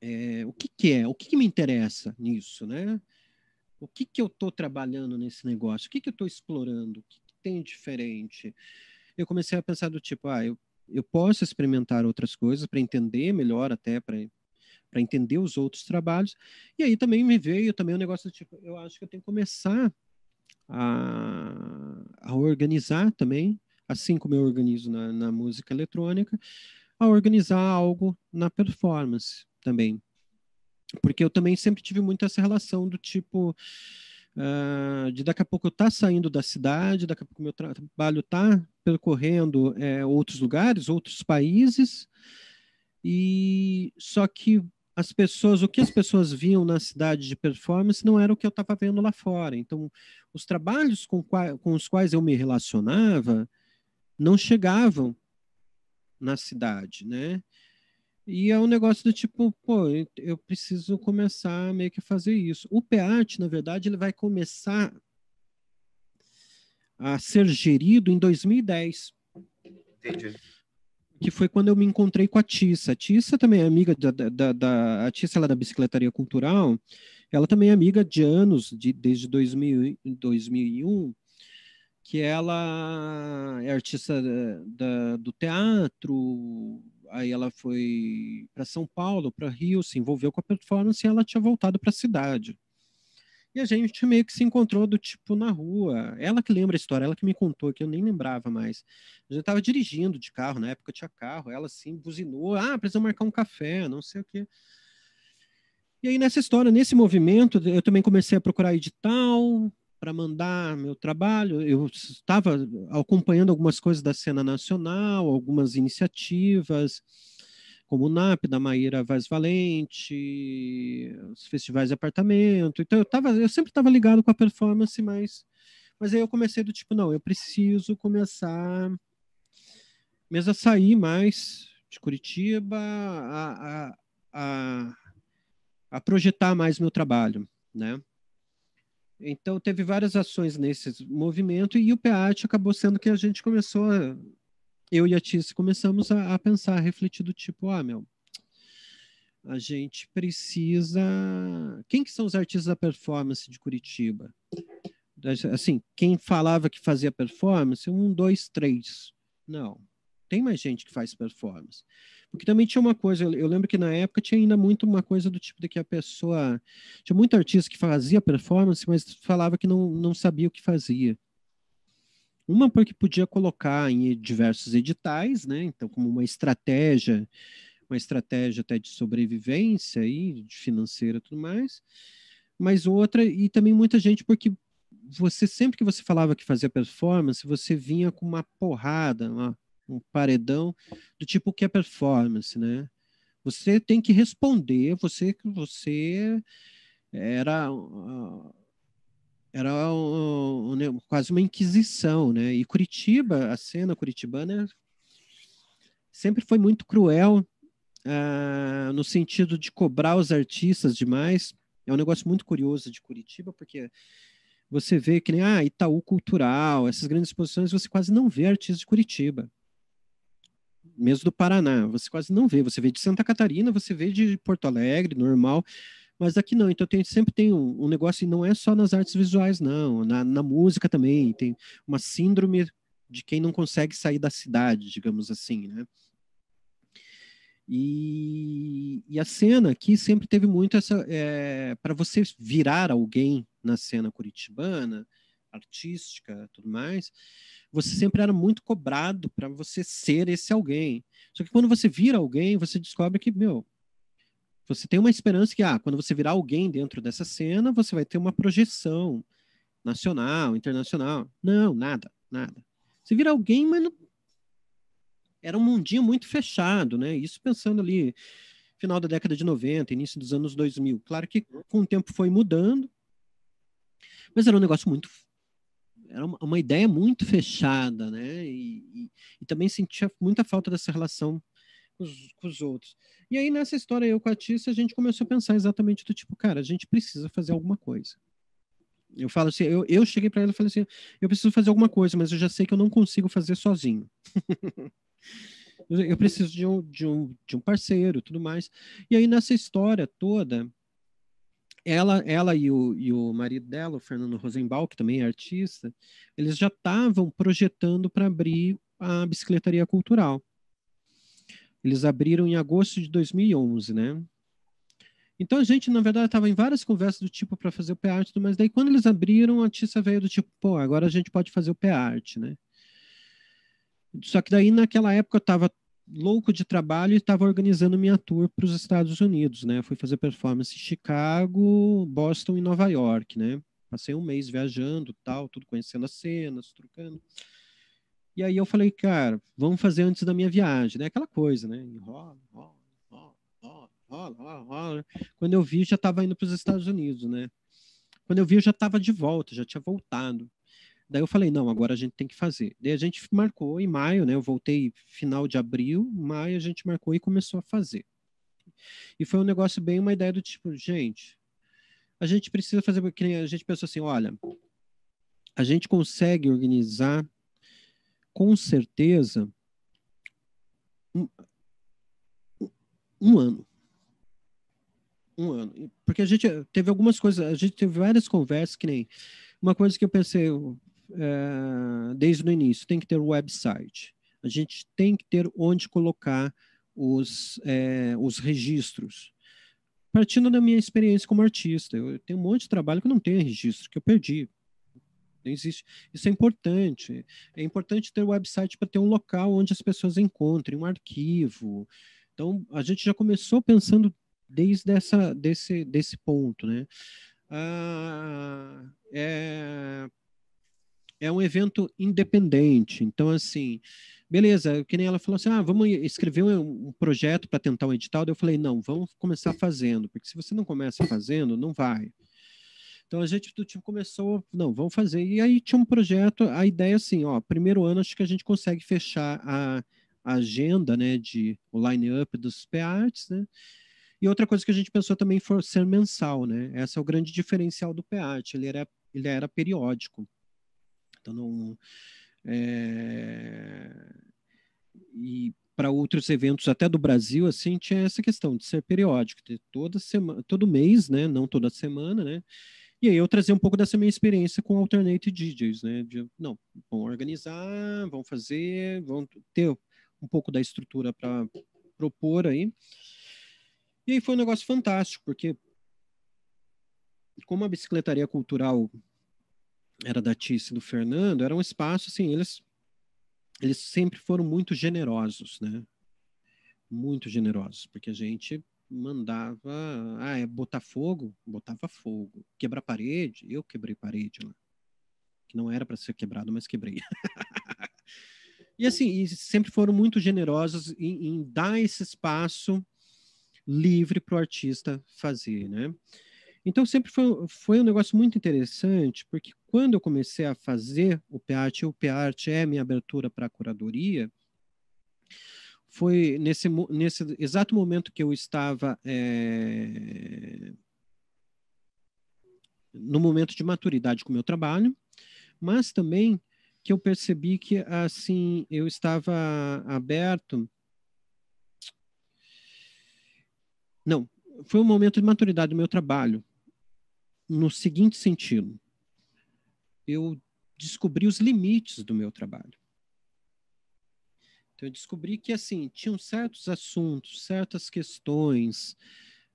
É, o que, que, é? O que, me interessa nisso? Né? O que, eu estou trabalhando nesse negócio? O que, eu estou explorando? O que, tem diferente? Eu comecei a pensar do tipo, ah, eu eu posso experimentar outras coisas para entender melhor até para para entender os outros trabalhos e aí também me veio também o um negócio tipo eu acho que eu tenho que começar a, a organizar também assim como eu organizo na, na música eletrônica a organizar algo na performance também porque eu também sempre tive muito essa relação do tipo ah, de daqui a pouco eu estar tá saindo da cidade, daqui a pouco meu tra trabalho está percorrendo é, outros lugares, outros países, e só que as pessoas, o que as pessoas viam na cidade de performance não era o que eu estava vendo lá fora. Então, os trabalhos com, com os quais eu me relacionava não chegavam na cidade, né? E é um negócio do tipo, pô, eu preciso começar meio que a fazer isso. O PEAT, na verdade, ele vai começar a ser gerido em 2010. Entendi. Que foi quando eu me encontrei com a Tissa. A Tissa também é amiga da, da, da a Tissa, ela é da Bicicletaria Cultural. Ela também é amiga de anos, de, desde 2000, 2001 que ela é artista da, eh, da, do teatro, aí ela foi para São Paulo, para Rio, se envolveu com a performance e ela tinha voltado para a cidade. E a gente meio que se encontrou do tipo na rua. Ela que lembra a história, ela que me contou, que eu nem lembrava mais. A gente estava dirigindo de carro, na época tinha carro, ela assim buzinou: ah, precisa marcar um café, não sei o quê. E aí nessa história, nesse movimento, eu também comecei a procurar edital, para mandar meu trabalho. Eu estava acompanhando algumas coisas da cena nacional, algumas iniciativas, como o NAP, da Maíra Vaz Valente, os festivais de apartamento. Então, eu, tava, eu sempre estava ligado com a performance, mas, mas aí eu comecei do tipo, não, eu preciso começar mesmo a sair mais de Curitiba, a, a, a, a projetar mais meu trabalho, né? Então, teve várias ações nesse movimento e o PEAT acabou sendo que a gente começou, a, eu e a Tice começamos a, a, pensar, a refletir do tipo, ah, meu, a gente precisa... Quem que são os artistas da performance de Curitiba? Assim, quem falava que fazia performance, um, dois, três. Não, tem mais gente que faz performance. Porque também tinha uma coisa, eu, lembro que na época tinha ainda muito uma coisa do tipo de que a pessoa. Tinha muito artista que fazia performance, mas falava que não, não sabia o que fazia. Uma porque podia colocar em diversos editais, né? Então, como uma estratégia, uma estratégia até de sobrevivência e de financeira e tudo mais. Mas outra, e também muita gente, porque você sempre que você falava que fazia performance, você vinha com uma porrada, uma um paredão do tipo que é performance, né? Você tem que responder, você que você era era né, quase uma inquisição, né? E Curitiba, a cena curitibana sempre foi muito cruel ah, no sentido de cobrar os artistas demais. É um negócio muito curioso de Curitiba, porque você vê que nem ah, Itaú Cultural, essas grandes exposições, você quase não vê artistas de Curitiba mesmo do Paraná, você quase não vê. Você vê de Santa Catarina, você vê de Porto Alegre, normal, mas aqui não. Então tem, sempre tem um, um, negócio, e não é só nas artes visuais, não. Na, na música também tem uma síndrome de quem não consegue sair da cidade, digamos assim, né? E, e, a cena aqui sempre teve muito essa. É, eh, para você virar alguém na cena curitibana, artística, tudo mais, você sempre era muito cobrado para você ser esse alguém. Só que quando você vira alguém, você descobre que, meu, você tem uma esperança que, ah, quando você virar alguém dentro dessa cena, você vai ter uma projeção nacional, internacional. Não, nada, nada. Você vira alguém, mas não... era um mundinho muito fechado, né? Isso pensando ali final da década de 90, início dos anos 2000. Claro que com o tempo foi mudando, mas era um negócio muito era uma ideia muito fechada, né? E, e, e também sentia muita falta dessa relação com os, com os, outros. E aí, nessa história, eu com a Tícia, a gente começou a pensar exatamente do tipo, cara, a gente precisa fazer alguma coisa. Eu falo assim, eu, eu cheguei para ela e falei assim, eu preciso fazer alguma coisa, mas eu já sei que eu não consigo fazer sozinho. eu preciso de um, de, um, de um parceiro, tudo mais. E aí, nessa história toda, ela, ela e, o, e o marido dela, o Fernando Rosenbaum, que também é artista, eles já estavam projetando para abrir a bicicletaria cultural. Eles abriram em agosto de 2011, né? Então a gente, na verdade, estava em várias conversas do tipo para fazer o pé arte mas daí quando eles abriram, a artista veio do tipo, pô, agora a gente pode fazer o pé arte né? Só que daí naquela época eu estava louco de trabalho e estava organizando minha tour para os Estados Unidos, né? Fui fazer performance em Chicago, Boston e Nova York, né? Passei um mês viajando, tal, tudo conhecendo as cenas, trocando. E aí eu falei, cara, vamos fazer antes da minha viagem, né? Aquela coisa, né? Enrola, rola, rola, rola, Quando eu vi, já estava indo para os Estados Unidos, né? Quando eu vi, eu já estava de volta, já tinha voltado. Daí eu falei, não, agora a gente tem que fazer. Daí a gente marcou em maio, né? Eu voltei final de abril, maio a gente marcou e começou a fazer. E foi um negócio bem uma ideia do tipo, gente, a gente precisa fazer porque a gente pensou assim, olha, a gente consegue organizar com certeza um, um ano um ano. Porque a gente teve algumas coisas, a gente teve várias conversas que nem. Uma coisa que eu pensei, eh, desde o início, tem que ter o website. A gente tem que ter onde colocar os, é, os registros. Partindo da minha experiência como artista, eu tenho um monte de trabalho que não tem registro, que eu perdi. Não existe. Isso é importante. É importante ter o website para ter um local onde as pessoas encontrem, um arquivo. Então, a gente já começou pensando desde essa, desse, desse ponto, né? Ah, é, é um evento independente. Então, assim, beleza, que nem ela falou assim: ah, vamos escrever um, um projeto para tentar um edital. Eu falei: não, vamos começar fazendo, porque se você não começa fazendo, não vai. Então a gente do time tipo, começou, não, vamos fazer. E aí tinha um projeto, a ideia é assim, ó, primeiro ano acho que a gente consegue fechar a, a agenda, né, de o line-up dos Arts, né? E outra coisa que a gente pensou também foi ser mensal, né? Essa é o grande diferencial do PART, ele era ele era periódico. Então, não, é... E para outros eventos até do Brasil, assim, tinha essa questão de ser periódico, de toda semana, todo mês, né? Não toda semana, né? E aí eu trazia um pouco dessa minha experiência com Alternate DJs, né? De, não, vão organizar, vão fazer, vão ter um pouco da estrutura para propor aí. E aí foi um negócio fantástico, porque como a bicicletaria cultural era da Tice e do Fernando, era um espaço assim, eles eles sempre foram muito generosos, né? Muito generosos, porque a gente mandava, ah, é botar fogo, botava fogo, quebrar parede, eu quebrei parede lá, que não era para ser quebrado, mas quebrei. e assim, e sempre foram muito generosos em, em dar esse espaço livre para o artista fazer, né? Então, sempre foi, foi um negócio muito interessante, porque quando eu comecei a fazer o Peart, o Peart é minha abertura para a curadoria, foi nesse, nesse exato momento que eu estava é, no momento de maturidade com o meu trabalho, mas também que eu percebi que assim eu estava aberto. Não, foi um momento de maturidade do meu trabalho, no seguinte sentido: eu descobri os limites do meu trabalho. Então, eu descobri que, assim, tinham certos assuntos, certas questões,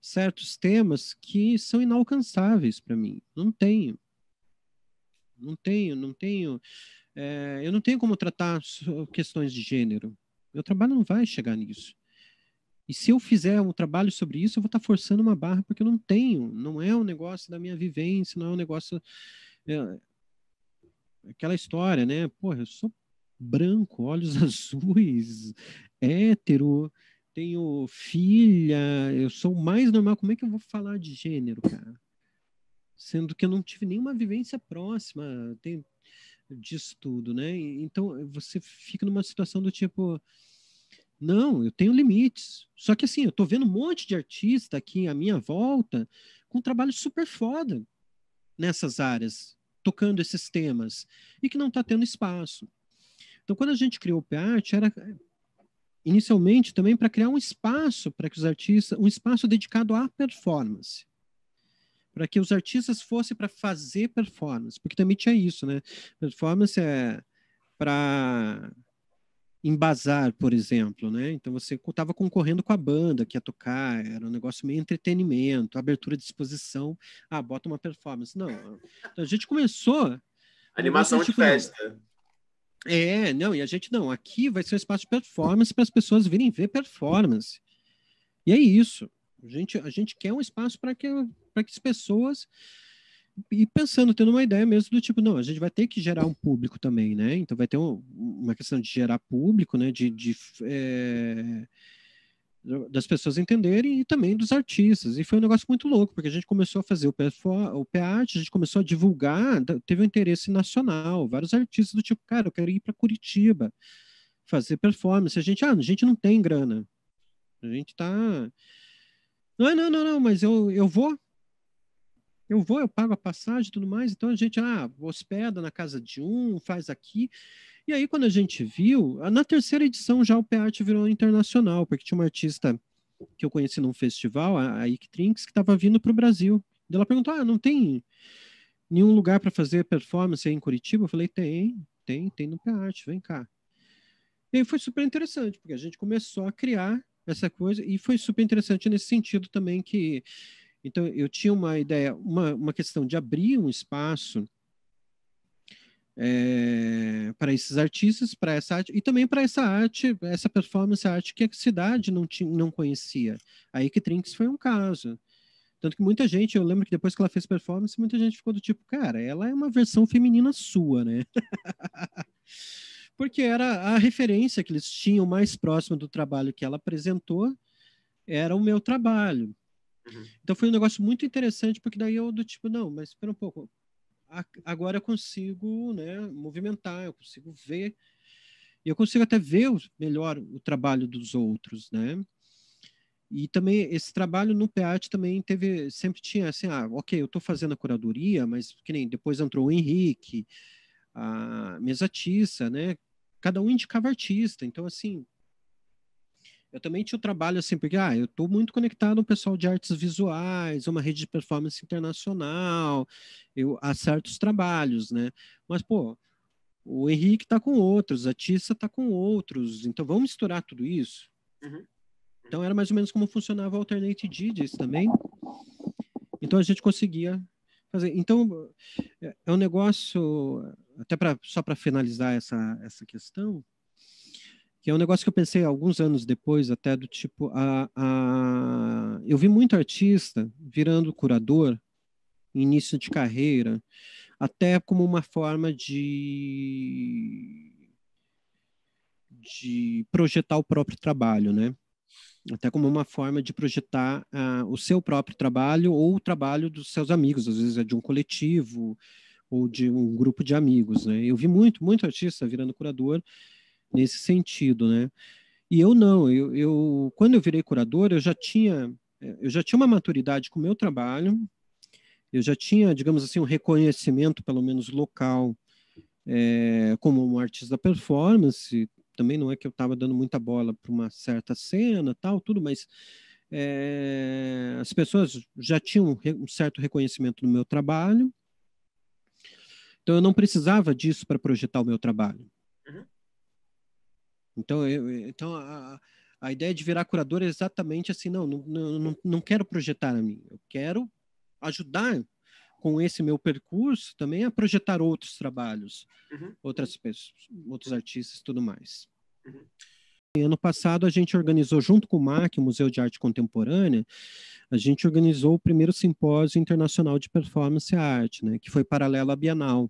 certos temas que são inalcançáveis para mim. Não tenho. Não tenho, não tenho. É, eu não tenho como tratar questões de gênero. Meu trabalho não vai chegar nisso. E se eu fizer um trabalho sobre isso, eu vou estar tá forçando uma barra porque eu não tenho, não é um negócio da minha vivência, não é um negócio é, aquela história, né? Porra, eu sou branco, olhos azuis, hétero, tenho filha, eu sou mais normal. Como é que eu vou falar de gênero, cara? Sendo que eu não tive nenhuma vivência próxima tenho, disso tudo, né? Então você fica numa situação do tipo, não, eu tenho limites. Só que assim, eu tô vendo um monte de artista aqui à minha volta com trabalho super foda nessas áreas, tocando esses temas, e que não está tendo espaço. Então, quando a gente criou o PART, era inicialmente também para criar um espaço para que os artistas, um espaço dedicado à performance. Para que os artistas fossem para fazer performance, porque também tinha isso, né? Performance é para em bazar, por exemplo, né? Então você estava concorrendo com a banda que ia tocar, era um negócio meio entretenimento, abertura de exposição, ah, bota uma performance. Não, então, a gente começou... Animação de festa. É, não, e a gente não, aqui vai ser um espaço de performance para as pessoas virem ver performance. E é isso. A gente, a gente quer um espaço para que, que as pessoas e pensando, tendo uma ideia mesmo do tipo, não, a gente vai ter que gerar um público também, né? Então vai ter um, uma questão de gerar público, né? De, de é, das pessoas entenderem e também dos artistas. E foi um negócio muito louco, porque a gente começou a fazer o PFO, o PAT, a gente começou a divulgar, teve um interesse nacional, vários artistas do tipo, cara, eu quero ir para Curitiba fazer performance. A gente, ah, a gente não tem grana. A gente tá não, não, não, não, mas eu, eu vou, eu vou, eu pago a passagem e tudo mais. Então a gente, ah, hospeda na casa de um, faz aqui. E aí, quando a gente viu, ah, na terceira edição já o PEART virou internacional, porque tinha uma artista que eu conheci num festival, a Ike Trinks, que estava vindo para o Brasil. E ela perguntou: ah, não tem nenhum lugar para fazer performance aí em Curitiba? Eu falei: tem, tem, tem no PEART, vem cá. E aí foi super interessante, porque a gente começou a criar essa coisa, e foi super interessante nesse sentido também que então, eu tinha uma ideia, uma, uma questão de abrir um espaço é, para esses artistas, para essa arte, e também para essa arte, essa performance, arte que a cidade não, tinha, não conhecia. Aí que Trinks foi um caso. Tanto que muita gente, eu lembro que depois que ela fez performance, muita gente ficou do tipo, cara, ela é uma versão feminina sua, né? Porque era a referência que eles tinham mais próxima do trabalho que ela apresentou, era o meu trabalho. Uhum. Então foi um negócio muito interessante, porque daí eu do tipo, não, mas espera um pouco. Agora eu consigo né, movimentar, eu consigo ver, e eu consigo até ver melhor o trabalho dos outros, né? E também esse trabalho no PEAT também teve, sempre tinha assim, ah, ok, eu estou fazendo a curadoria, mas que nem depois entrou o Henrique, a mesatista, né? Cada um indicava artista, então assim, eu também tinha o trabalho assim, porque ah, eu estou muito conectado ao pessoal de artes visuais, uma rede de performance internacional, eu há certos trabalhos, né? Mas, pô, o Henrique está com outros, a Tissa está com outros, então vamos misturar tudo isso? Uhum. Então era mais ou menos como funcionava o Alternate DJs também. Então a gente conseguia fazer. Então é, é um negócio, até pra, só para finalizar essa, essa questão, que é um negócio que eu pensei alguns anos depois, até do tipo, a, a... eu vi muito artista virando curador, início de carreira, até como uma forma de de projetar o próprio trabalho, né? Até como uma forma de projetar uh, o seu próprio trabalho ou o trabalho dos seus amigos, às vezes é de um coletivo ou de um grupo de amigos, né? Eu vi muito, muito artista virando curador nesse sentido, né? E eu não, eu, eu quando eu virei curador, eu já tinha eu já tinha uma maturidade com o meu trabalho, eu já tinha, digamos assim, um reconhecimento, pelo menos local, é, como um artista da performance. Também não é que eu estava dando muita bola para uma certa cena, tal, tudo, mas é, as pessoas já tinham um certo reconhecimento no meu trabalho. Então eu não precisava disso para projetar o meu trabalho. Então, eu, então a, a ideia de virar curador é exatamente assim, não, não, não, não quero projetar a mim, eu quero ajudar com esse meu percurso também a projetar outros trabalhos, uhum. outras pessoas, outros artistas e tudo mais. Uhum. Ano passado a gente organizou junto com o MAC, o Museu de Arte Contemporânea, a gente organizou o primeiro simpósio internacional de performance e arte, né, que foi paralelo à Bienal.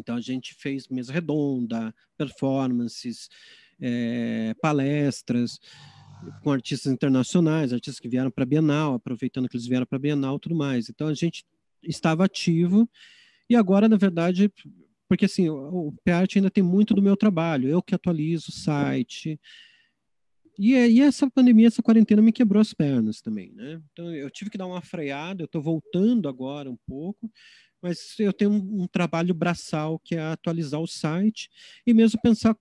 Então a gente fez mesa redonda, performances, é, palestras com artistas internacionais, artistas que vieram para a Bienal, aproveitando que eles vieram para a Bienal, tudo mais. Então a gente estava ativo e agora na verdade porque assim o, Peart PArt ainda tem muito do meu trabalho, eu que atualizo o site. E, é, e, essa pandemia, essa quarentena me quebrou as pernas também, né? Então eu tive que dar uma freada, eu estou voltando agora um pouco, mas eu tenho um, um trabalho braçal que é atualizar o site e mesmo pensar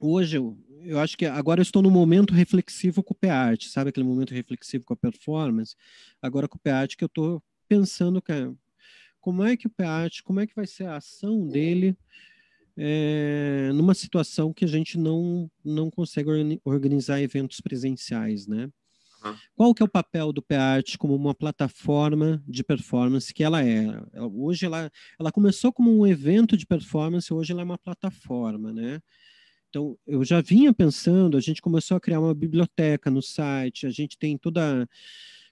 hoje eu, eu acho que agora eu estou no momento reflexivo com o Peart sabe aquele momento reflexivo com a performance? Agora com o Peart que eu estou pensando que, é, como é que o Peart como é que vai ser a ação dele é, numa situação que a gente não, não consegue organizar eventos presenciais, né? Qual que é o papel do Peart como uma plataforma de performance que ela é? Ela, hoje ela, ela começou como um evento de performance, hoje ela é uma plataforma, né? Então, eu já vinha pensando, a gente começou a criar uma biblioteca no site, a gente tem toda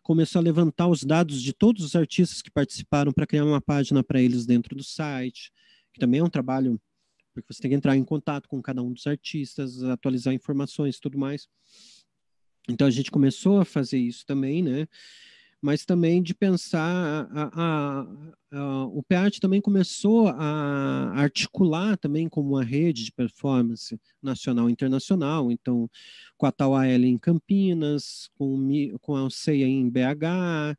começou a levantar os dados de todos os artistas que participaram para criar uma página para eles dentro do site, que também é um trabalho, porque você tem que entrar em contato com cada um dos artistas, atualizar informações e tudo mais. Então a gente começou a fazer isso também, né? Mas também de pensar a, a, a, o PEAT também começou a articular também como uma rede de performance nacional e internacional. Então, com a AL em Campinas, com, com a CEIA em BH,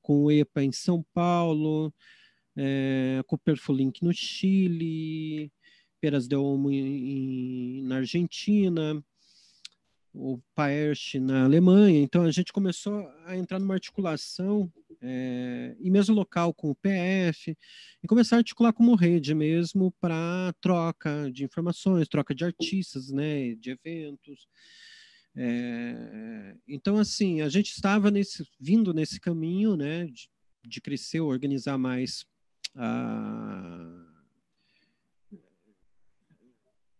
com o EPA em São Paulo, é, com o Perfulink no Chile, Peras de Olmo em, na Argentina o Paersch na Alemanha. Então a gente começou a entrar numa articulação é, mesmo local com o PF e começar a articular como rede mesmo para troca de informações, troca de artistas, né, de eventos. É, então assim a gente estava nesse vindo nesse caminho, né, de, de crescer, organizar mais a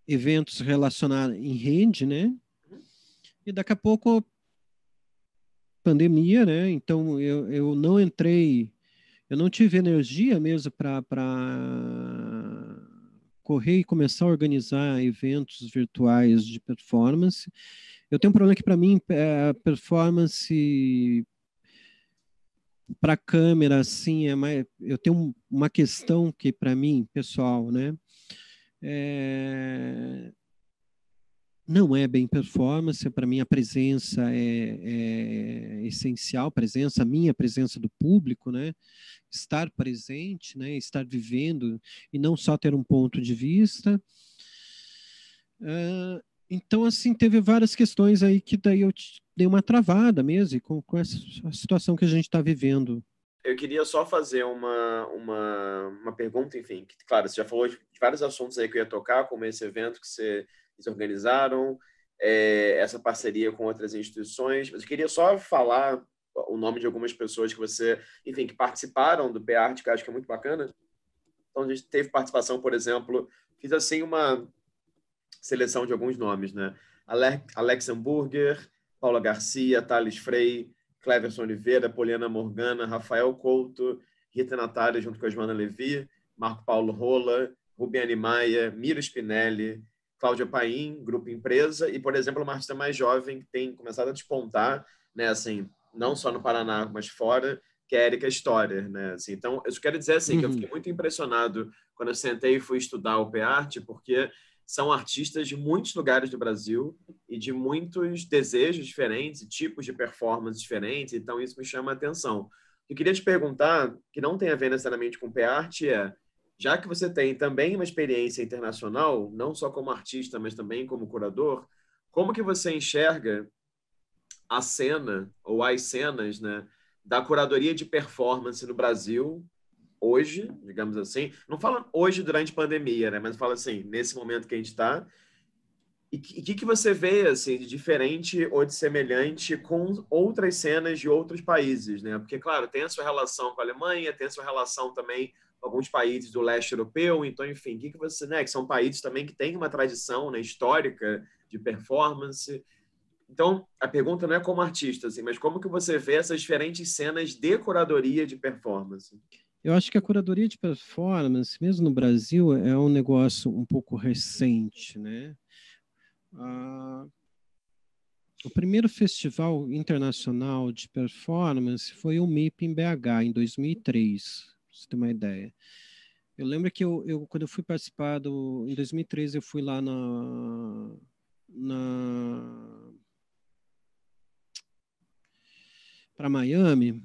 eventos relacionados em rede, né? E daqui a pouco, pandemia, né? Então eu, eu não entrei, eu não tive energia mesmo para correr e começar a organizar eventos virtuais de performance. Eu tenho um problema que para mim é performance para câmera assim é mais eu tenho uma questão que para mim pessoal né é, não é bem performance, para mim a presença é, é, essencial, presença, minha presença do público, né? estar presente, né? estar vivendo e não só ter um ponto de vista. Uh, então, assim, teve várias questões aí que daí eu dei uma travada mesmo com, com essa a situação que a gente está vivendo. Eu queria só fazer uma, uma, uma pergunta, enfim, que, claro, você já falou de vários assuntos aí que eu ia tocar, como esse evento que você organizaram é, essa parceria com outras instituições. Mas eu queria só falar o nome de algumas pessoas que você, enfim, que participaram do PART, que eu acho que é muito bacana. Então, a gente teve participação, por exemplo, fiz assim uma seleção de alguns nomes, né? Alex Hamburger, Paula Garcia, Thales Frei, Cleverson Oliveira, Poliana Morgana, Rafael Couto, Rita Natália, junto com a Joana Levi, Marco Paulo Rola, Rubiane Maia, Miro Spinelli, Cláudia Paim, Grupo Empresa, e, por exemplo, uma artista mais jovem que tem começado a despontar, né, assim, não só no Paraná, mas fora, que é a Erika Storer, né? Assim, então, eu quero dizer assim, uhum. que eu fiquei uhum. muito impressionado quando eu sentei e fui estudar o Peart arte porque são artistas de muitos lugares do Brasil e de muitos desejos diferentes, tipos de performance diferentes, então isso me chama a atenção. Eu queria te perguntar, que não tem a ver necessariamente com o arte é já que você tem também uma experiência internacional, não só como artista, mas também como curador, como que você enxerga a cena ou as cenas, né, da curadoria de performance no Brasil hoje, digamos assim? Não fala hoje durante a pandemia, né, mas fala assim, nesse momento que a gente está, e o que, que, você vê assim, de diferente ou de semelhante com outras cenas de outros países? Né? Porque, claro, tem a sua relação com a Alemanha, tem a sua relação também alguns países do leste europeu, então, enfim, que, que você, né, que são países também que têm uma tradição né, histórica de performance. Então, a pergunta não é como artista, assim, mas como que você vê essas diferentes cenas de curadoria de performance? Eu acho que a curadoria de performance, mesmo no Brasil, é um negócio um pouco recente, né? Ah, o primeiro festival internacional de performance foi o MIP em BH, em 2003 você ter uma ideia. Eu lembro que eu, eu quando eu fui participar do, em 2013, eu fui lá na, na para Miami,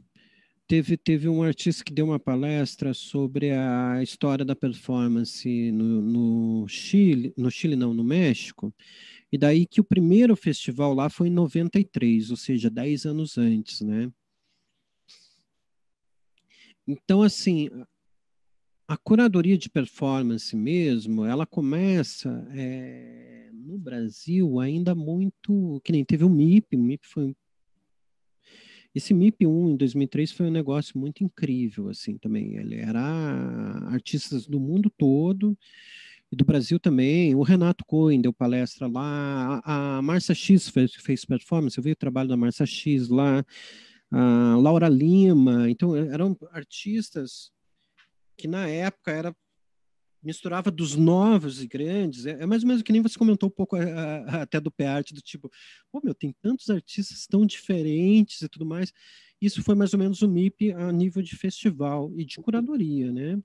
teve, teve um artista que deu uma palestra sobre a história da performance no, no, Chile, no Chile não, no México, e daí que o primeiro festival lá foi em 93, ou seja, 10 anos antes, né? Então, assim, a curadoria de performance mesmo, ela começa é, no Brasil ainda muito, que nem teve o MIP, o MIP foi esse MIP 1 em 2003 foi um negócio muito incrível assim também, ele era artistas do mundo todo e do Brasil também, o Renato Cohen deu palestra lá, a, a Marcia X fez, fez performance, eu vi o trabalho da Marcia X lá, a Laura Lima. Então, é, eram artistas que na época era misturava dos novos e grandes. É, é mais ou menos que nem você comentou um pouco a, é, a, é, até do Peart arte do tipo, pô, meu, tem tantos artistas tão diferentes e tudo mais. Isso foi mais ou menos o MIP a nível de festival e de curadoria, né?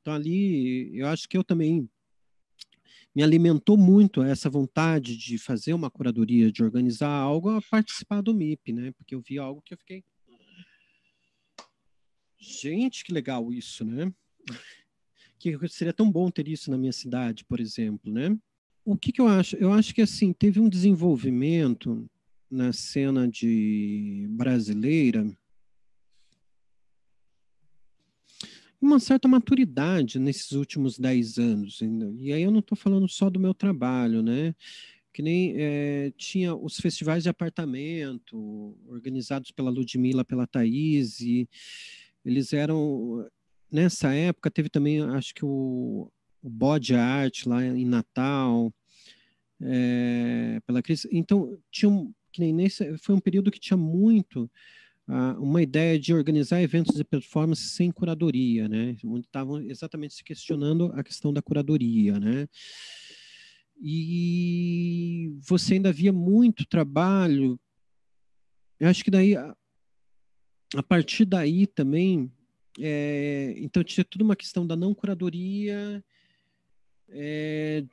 Então, ali, eu acho que eu também me alimentou muito essa vontade de fazer uma curadoria, de organizar algo, a participar do MIP, né? Porque eu vi algo que eu fiquei. Gente, que legal isso, né? Que seria tão bom ter isso na minha cidade, por exemplo, né? O que, que eu acho? Eu acho que assim teve um desenvolvimento na cena de brasileira uma certa maturidade nesses últimos dez anos. E aí eu não estou falando só do meu trabalho, né? Que nem é, tinha os festivais de apartamento organizados pela Ludmilla, pela Thaís, e eles eram. Nessa época teve também, acho que o, o Bode Arte lá em Natal, é, pela crise. Então, tinha um, que nem nesse, foi um período que tinha muito uma ideia de organizar eventos e performances sem curadoria, né? Onde estavam exatamente se questionando a questão da curadoria, né? E você ainda via muito trabalho. Eu acho que daí, a partir daí também, é, então tinha tudo uma questão da não curadoria, é,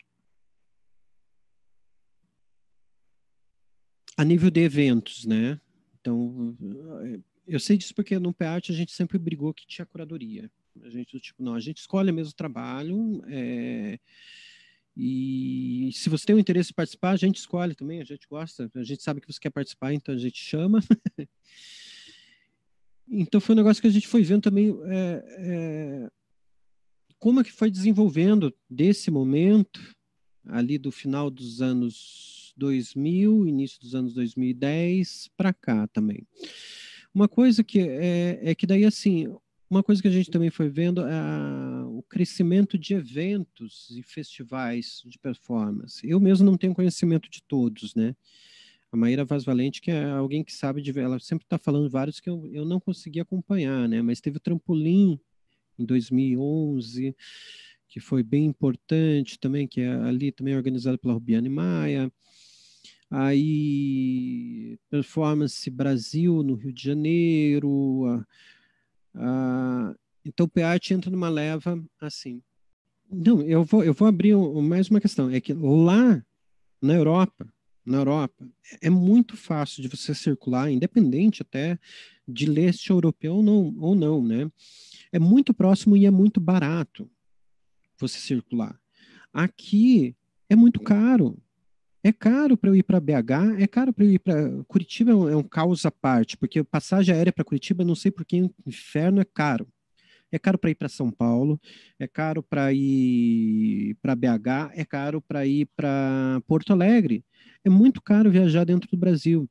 a nível de eventos, né? Então, eu sei disso porque no PAT a gente sempre brigou que tinha curadoria. A gente, tipo, não, a gente escolhe mesmo o trabalho. É, e se você tem um interesse em participar, a gente escolhe também, a gente gosta, a gente sabe que você quer participar, então a gente chama. então foi um negócio que a gente foi vendo também é, é, como é que foi desenvolvendo desse momento ali do final dos anos 2000, início dos anos 2010 para cá também. Uma coisa que é, é, que daí assim, uma coisa que a gente também foi vendo é o crescimento de eventos e festivais de performance. Eu mesmo não tenho conhecimento de todos, né? A Maíra Vaz Valente, que é alguém que sabe de. Ela sempre está falando vários que eu, eu não consegui acompanhar, né? Mas teve o Trampolim em 2011, que foi bem importante também, que é ali também organizado pela Rubiane Maia aí Performance Brasil no Rio de Janeiro. A, a, então o Peat entra numa leva assim. Não, eu vou, eu vou abrir um, mais uma questão. É que lá na Europa, na Europa, é muito fácil de você circular, independente até de leste é europeu ou não, ou não, né? É muito próximo e é muito barato você circular. Aqui é muito caro. É caro para eu ir para BH, é caro para eu ir para Curitiba é um, é um caos à parte, porque passagem aérea para Curitiba não sei por que inferno é caro. É caro para ir para São Paulo, é caro para ir para BH, é caro para ir para Porto Alegre. É muito caro viajar dentro do Brasil.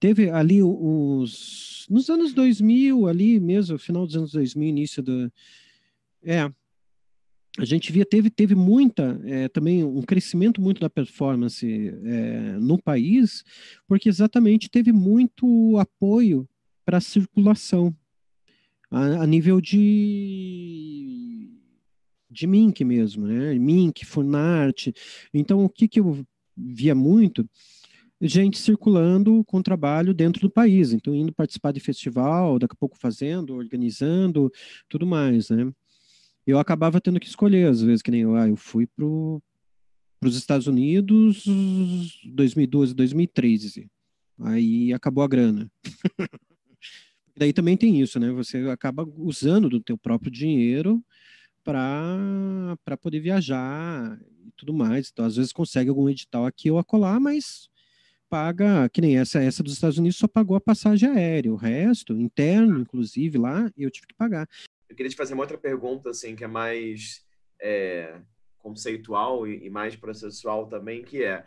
Teve ali os nos anos 2000 ali mesmo, final dos anos 2000, início do é, a gente via teve teve muita é, também um crescimento muito da performance é, no país porque exatamente teve muito apoio para circulação a, a, nível de de Mink mesmo né Mink Funarte então o que que eu via muito gente circulando com trabalho dentro do país então indo participar de festival daqui a pouco fazendo organizando tudo mais né eu acabava tendo que escolher, às vezes, que nem eu, ah, eu fui para os Estados Unidos 2012, 2013. Aí acabou a grana. Daí também tem isso, né? Você acaba usando do teu próprio dinheiro para poder viajar e tudo mais. Então, às vezes consegue algum edital aqui ou acolá, mas paga, que nem essa, essa dos Estados Unidos só pagou a passagem aérea, o resto, interno, inclusive, lá, eu tive que pagar. Eu queria te fazer uma outra pergunta, assim, que é mais é, conceitual e, e mais processual também, que é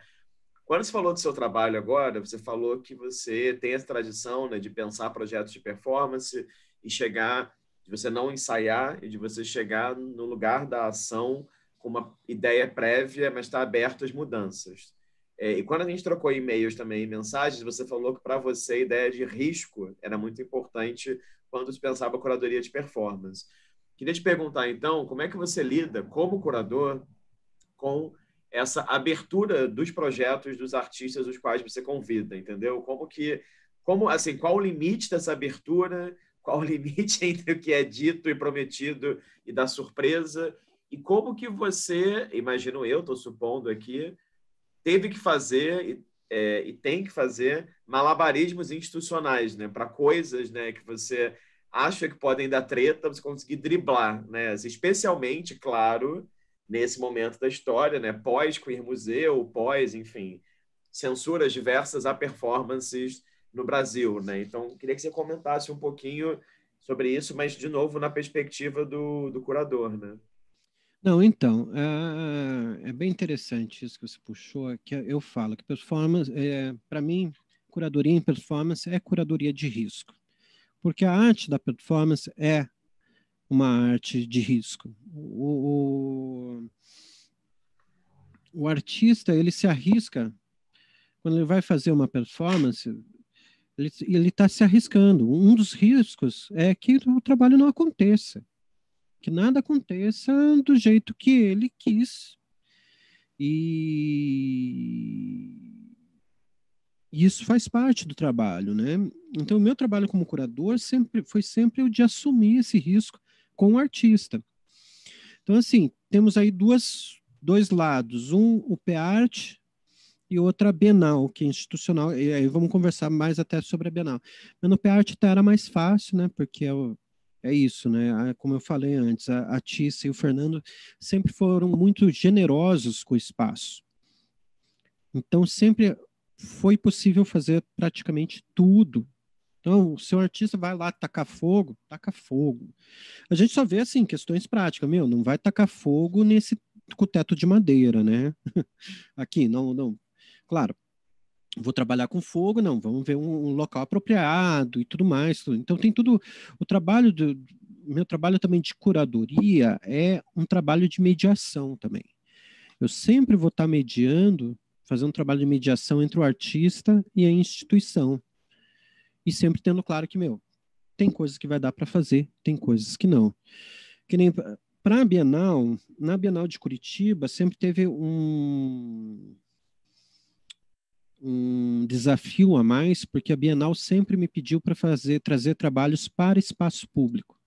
quando você falou do seu trabalho agora, você falou que você tem essa tradição né, de pensar projetos de performance e chegar, de você não ensaiar e de você chegar no lugar da ação com uma ideia prévia, mas está aberto às mudanças. É, e quando a gente trocou e-mails também e mensagens, você falou que para você a ideia de risco era muito importante quando se pensava curadoria de performance. Queria te perguntar, então, como é que você lida, como curador, com essa abertura dos projetos dos artistas os quais você convida, entendeu? Como que, como assim, qual o limite dessa abertura? Qual o limite entre o que é dito e prometido e da surpresa? E como que você, imagino eu, estou supondo aqui, teve que fazer e, é, e tem que fazer malabarismos institucionais, né, para coisas, né, que você acha que podem dar treta você conseguir driblar, né? Especialmente, claro, nesse momento da história, né? Pós Queer Museu, pós, enfim, censuras diversas a performances no Brasil, né? Então, queria que você comentasse um pouquinho sobre isso, mas de novo na perspectiva do, do curador, né? Não, então, é, é bem interessante isso que você puxou, que eu falo que performance, é, para mim, curadoria em performance é curadoria de risco porque a arte da performance é uma arte de risco. O, o, o artista ele se arrisca quando ele vai fazer uma performance, ele está se arriscando. Um dos riscos é que o trabalho não aconteça, que nada aconteça do jeito que ele quis. E e isso faz parte do trabalho, né? Então, o meu trabalho como curador sempre foi sempre o de assumir esse risco com o artista. Então, assim, temos aí duas, dois lados. Um, o PEART e outra a Bienal, que é institucional. E aí vamos conversar mais até sobre a Bienal. Mas no PEART até era mais fácil, né? Porque é, é isso, né? Ah, como eu falei antes, a, a e o Fernando sempre foram muito generosos com o espaço. Então, sempre foi possível fazer praticamente tudo. Então, o seu artista vai lá tacar fogo, taca fogo. A gente só vê assim questões práticas, meu, não vai tacar fogo nesse com teto de madeira, né? Aqui, não, não. Claro, vou trabalhar com fogo, não, vamos ver um, um local apropriado e tudo mais. Tudo. Então tem tudo. O trabalho do meu trabalho também de curadoria é um trabalho de mediação também. Eu sempre vou estar mediando fazer um trabalho de mediação entre o artista e a instituição. E sempre tendo claro que, meu, tem coisas que vai dar para fazer, tem coisas que não. Que nem para a Bienal, na Bienal de Curitiba sempre teve um um desafio a mais, porque a Bienal sempre me pediu para fazer trazer trabalhos para espaço público.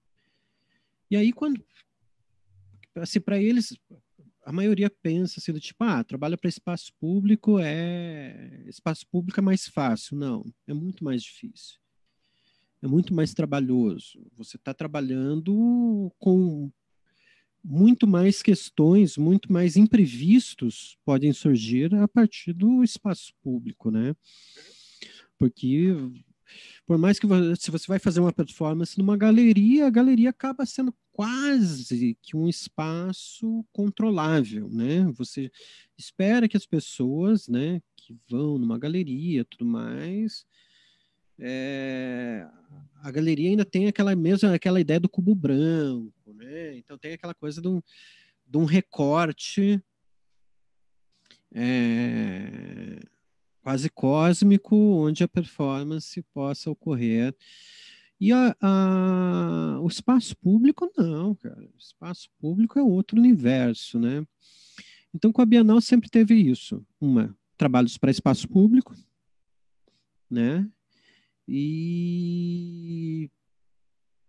E aí quando assim para eles a maioria pensa assim do tipo, ah, trabalho para espaço público é espaço público é mais fácil. Não, é muito mais difícil. É muito mais trabalhoso. Você está trabalhando com muito mais questões, muito mais imprevistos podem surgir a partir do espaço público, né? Porque por mais que você, se você vai fazer uma performance numa galeria, a galeria acaba sendo quase que um espaço controlável, né? Você espera que as pessoas, né, que vão numa galeria, tudo mais, é, a galeria ainda tem aquela mesma aquela ideia do cubo branco, né? Então tem aquela coisa de um, de um recorte é, quase cósmico, onde a performance possa ocorrer. E a, a, o espaço público, não, cara. O espaço público é outro universo, né? Então, com a Bienal sempre teve isso. Uma, trabalhos para espaço público, né? E,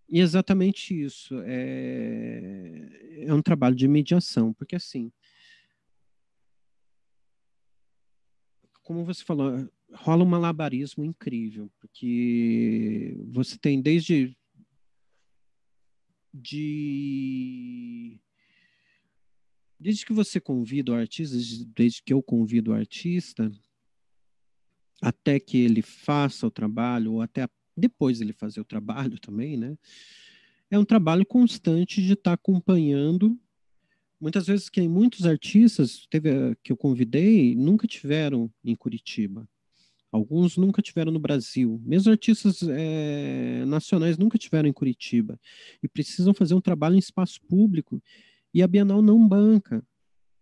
e exatamente isso. É, é um trabalho de mediação, porque assim, como você falou, rola um malabarismo incrível, porque você tem desde de desde que você convida o artista, desde que eu convido o artista, até que ele faça o trabalho ou até depois ele fazer o trabalho também, né? É um trabalho constante de estar tá acompanhando muitas vezes que muitos artistas teve, eh, que eu convidei nunca tiveram em Curitiba. Alguns nunca tiveram no Brasil. Mesmo artistas é, nacionais nunca tiveram em Curitiba. E precisam fazer um trabalho em espaço público. E a Bienal não banca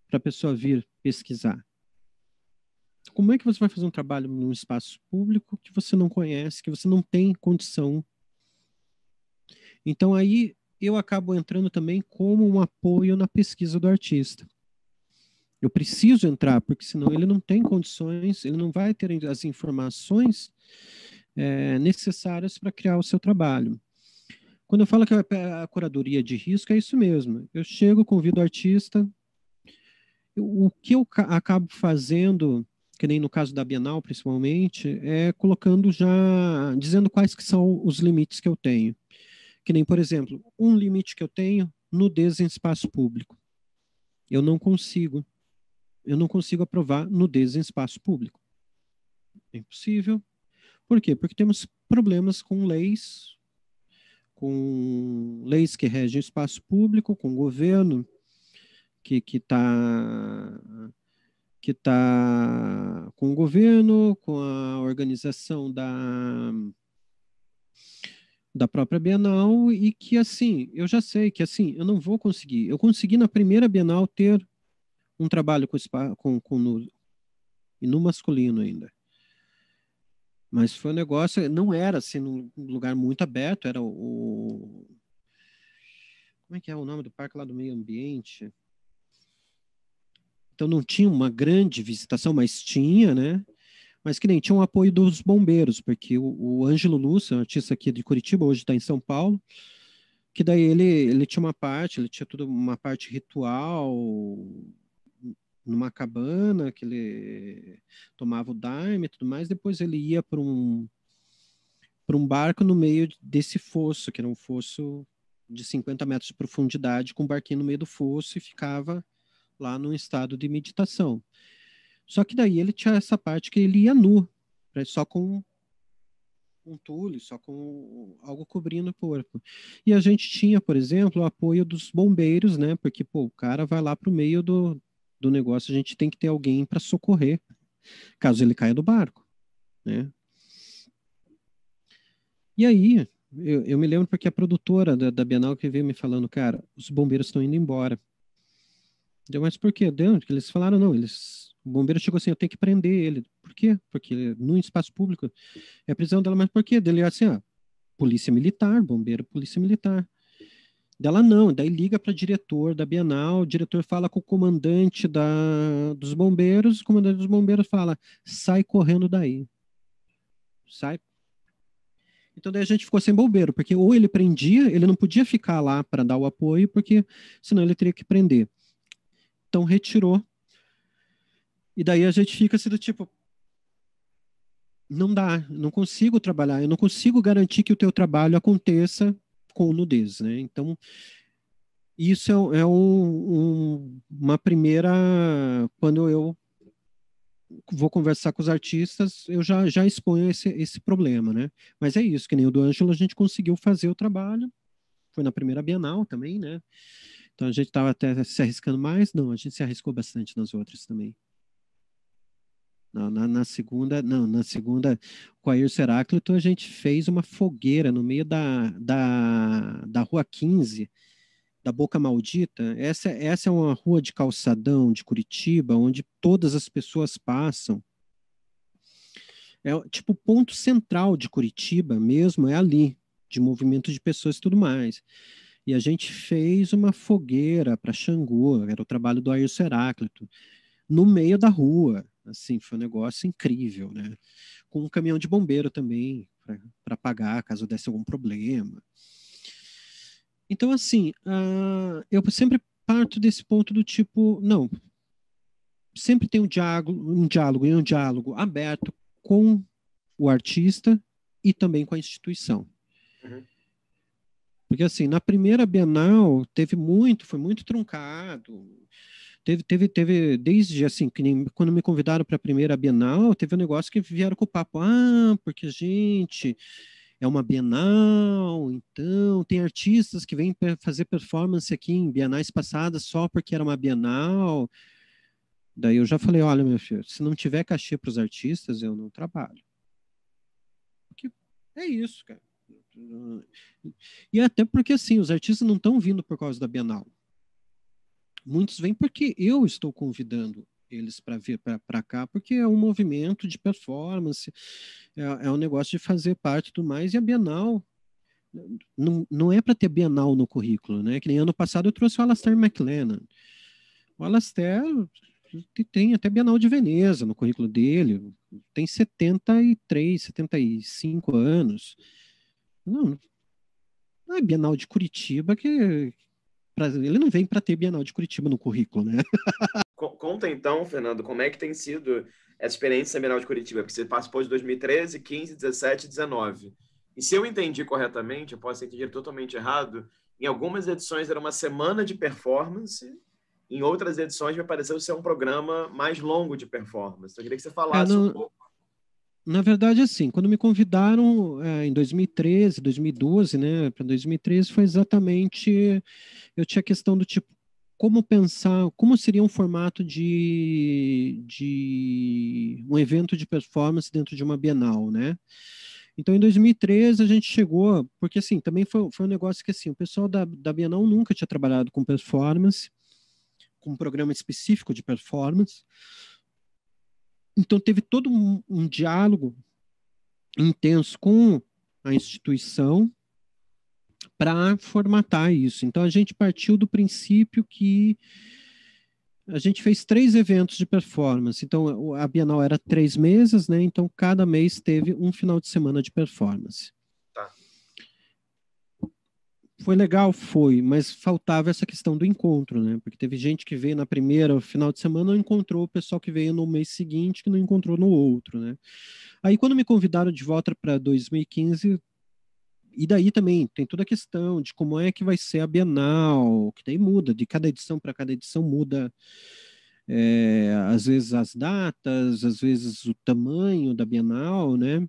para a pessoa vir pesquisar. Como é que você vai fazer um trabalho num espaço público que você não conhece, que você não tem condição? Então aí eu acabo entrando também como um apoio na pesquisa do artista. Eu preciso entrar, porque senão ele não tem condições, ele não vai ter as informações é, necessárias para criar o seu trabalho. Quando eu falo que é a curadoria de risco, é isso mesmo. Eu chego, convido o artista. o que eu acabo fazendo, que nem no caso da Bienal, principalmente, é colocando já, dizendo quais que são os limites que eu tenho. Que nem, por exemplo, um limite que eu tenho, nudez em espaço público. Eu não consigo. Eu não consigo aprovar nudez em espaço público. É impossível. Por quê? Porque temos problemas com leis, com leis que regem o espaço público, com o governo que está que está tá com o governo, com a organização da da própria Bienal e que assim, eu já sei que assim, eu não vou conseguir. Eu consegui na primeira Bienal ter um trabalho com com, com no, e no masculino ainda. Mas foi um negócio, não era assim num lugar muito aberto, era o, o como é que é o nome do parque lá do meio ambiente? Então não tinha uma grande visitação, mas tinha, né? mas que nem tinha um apoio dos bombeiros, porque o, o Ângelo Lúcio, um artista aqui de Curitiba, hoje está em São Paulo, que daí ele, ele tinha uma parte, ele tinha tudo uma parte ritual numa cabana, que ele tomava o daime e tudo mais, depois ele ia para um para um barco no meio desse fosso, que era um fosso de 50 metros de profundidade, com um barquinho no meio do fosso e ficava lá num estado de meditação. Só que daí ele tinha essa parte que ele ia nu, só com um tule, só com algo cobrindo o corpo. E a gente tinha, por exemplo, o apoio dos bombeiros, né? Porque pô, o cara vai lá para o meio do, do negócio, a gente tem que ter alguém para socorrer, caso ele caia do barco, né? E aí, eu, eu me lembro porque a produtora da, da Bienal que veio me falando, cara, os bombeiros estão indo embora. Deu, mas por quê? Deu, eles falaram, não, eles o bombeiro chegou assim, eu tenho que prender ele. Por quê? Porque no espaço público é a prisão dela, mas por quê? Dele assim, ó, polícia militar, bombeiro, polícia militar. Dela não, daí liga para diretor da Bienal, o diretor fala com o comandante da, dos bombeiros, o comandante dos bombeiros fala, sai correndo daí. Sai. Então daí a gente ficou sem bombeiro, porque ou ele prendia, ele não podia ficar lá para dar o apoio, porque senão ele teria que prender. Então retirou e daí a gente fica assim do tipo, não dá, não consigo trabalhar, eu não consigo garantir que o teu trabalho aconteça com nudez, né? Então, isso é, é um, um, uma primeira, quando eu vou conversar com os artistas, eu já, já exponho esse, esse problema, né? Mas é isso, que nem o do Ângelo, a gente conseguiu fazer o trabalho, foi na primeira Bienal também, né? Então a gente estava até se arriscando mais, não, a gente se arriscou bastante nas outras também. Na, na, na, segunda, não, na segunda com a Irce Heráclito, a gente fez uma fogueira no meio da, da, da Rua 15, da Boca Maldita. Essa, essa é uma rua de calçadão de Curitiba, onde todas as pessoas passam. É tipo o ponto central de Curitiba mesmo, é ali, de movimento de pessoas e tudo mais. E a gente fez uma fogueira para Xangô, era o trabalho do Ayrton Heráclito, no meio da rua Assim, foi um negócio incrível, né? Com um caminhão de bombeiro também, para pagar caso desse algum problema. Então, assim, uh, eu sempre parto desse ponto do tipo, não, sempre tem um diálogo, um diálogo e um diálogo aberto com o artista e também com a instituição. Uhum. Porque, assim, na primeira Bienal teve muito, foi muito truncado, Teve, teve, teve, desde assim, que nem, quando me convidaram para a primeira Bienal, teve um negócio que vieram com o papo, ah, porque a gente é uma Bienal, então tem artistas que vêm fazer performance aqui em Bienais passadas só porque era uma Bienal. Daí eu já falei, olha, meu filho, se não tiver cachê para os artistas, eu não trabalho. Porque é isso, cara. E até porque, assim, os artistas não estão vindo por causa da Bienal muitos vêm porque eu estou convidando eles para vir para cá, porque é um movimento de performance, é, é um negócio de fazer parte do mais, e a Bienal não, não é para ter Bienal no currículo, né? Que nem ano passado eu trouxe o Alastair McLennan. O Alastair tem até Bienal de Veneza no currículo dele, tem 73, 75 anos. Não, não é Bienal de Curitiba que, pra, ele não vem para ter Bienal de Curitiba no currículo, né? Conta então, Fernando, como é que tem sido essa experiência da Bienal de Curitiba? Porque você participou de 2013, 15, 17, 19. E se eu entendi corretamente, eu posso entender totalmente errado, em algumas edições era uma semana de performance, em outras edições me pareceu ser um programa mais longo de performance. Então, eu queria que você falasse é, não... um pouco na verdade, assim, quando me convidaram é, em 2013, 2012, né, para 2013, foi exatamente. Eu tinha a questão do tipo, como pensar, como seria um formato de, de um evento de performance dentro de uma Bienal, né? Então, em 2013, a gente chegou, porque assim, também foi, foi um negócio que assim, o pessoal da, da Bienal nunca tinha trabalhado com performance, com um programa específico de performance. Então, teve todo um, um diálogo intenso com a instituição para formatar isso. Então, a gente partiu do princípio que a gente fez três eventos de performance. Então, a Bienal era três meses, né? Então, cada mês teve um final de semana de performance foi legal, foi, mas faltava essa questão do encontro, né? Porque teve gente que veio na primeira, final de semana, não encontrou o pessoal que veio no mês seguinte, que não encontrou no outro, né? Aí quando me convidaram de volta para 2015, e daí também tem toda a questão de como é que vai ser a Bienal, que daí muda, de cada edição para cada edição muda é, às vezes as datas, às vezes o tamanho da Bienal, né?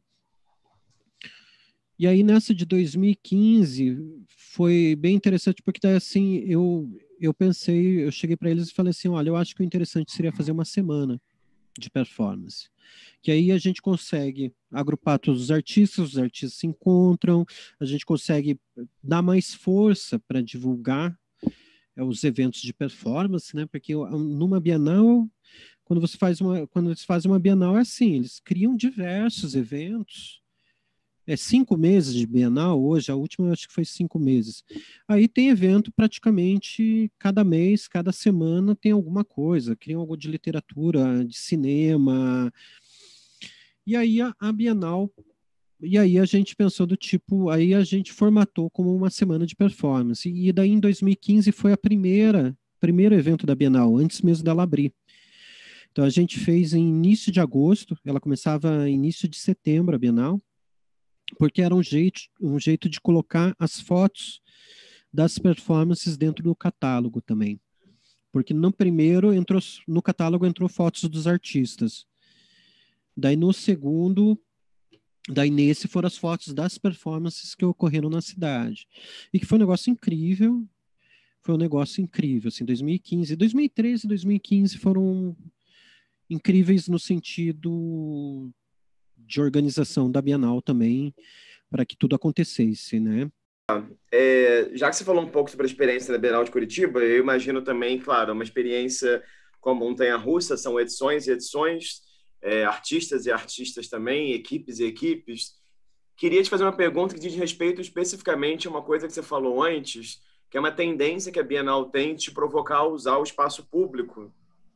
E aí nessa de 2015 foi bem interessante porque daí assim eu eu pensei, eu cheguei para eles e falei assim, olha, eu acho que o interessante seria fazer uma semana de performance. Que aí a gente consegue agrupar todos os artistas, os artistas se encontram, a gente consegue dar mais força para divulgar eh, os eventos de performance, né? Porque ah, numa Bienal, quando você faz uma, quando eles fazem uma Bienal é assim, eles criam diversos eventos é cinco meses de Bienal, hoje a última acho que foi cinco meses. Aí tem evento praticamente cada mês, cada semana tem alguma coisa, criam algo de literatura, de cinema. E aí a, a Bienal, e aí a gente pensou do tipo, aí a gente formatou como uma semana de performance. E daí em 2015 foi a primeira, primeiro evento da Bienal, antes mesmo dela abrir. Então a gente fez em início de agosto, ela começava início de setembro a Bienal, porque era um jeito, um jeito de colocar as fotos das performances dentro do catálogo também. Porque no primeiro entrou no catálogo entrou fotos dos artistas. Daí no segundo, daí nesse foram as fotos das performances que ocorreram na cidade. E que foi um negócio incrível. Foi um negócio incrível, assim, 2015, 2013 e 2015 foram incríveis no sentido de organização da Bienal também para que tudo acontecesse, né? É, já que você falou um pouco sobre a experiência da Bienal de Curitiba, eu imagino também, claro, uma experiência com a montanha-russa, são edições e edições, é, artistas e artistas também, equipes e equipes. Queria te fazer uma pergunta que diz respeito especificamente a uma coisa que você falou antes, que é uma tendência que a Bienal tem de provocar usar o espaço público.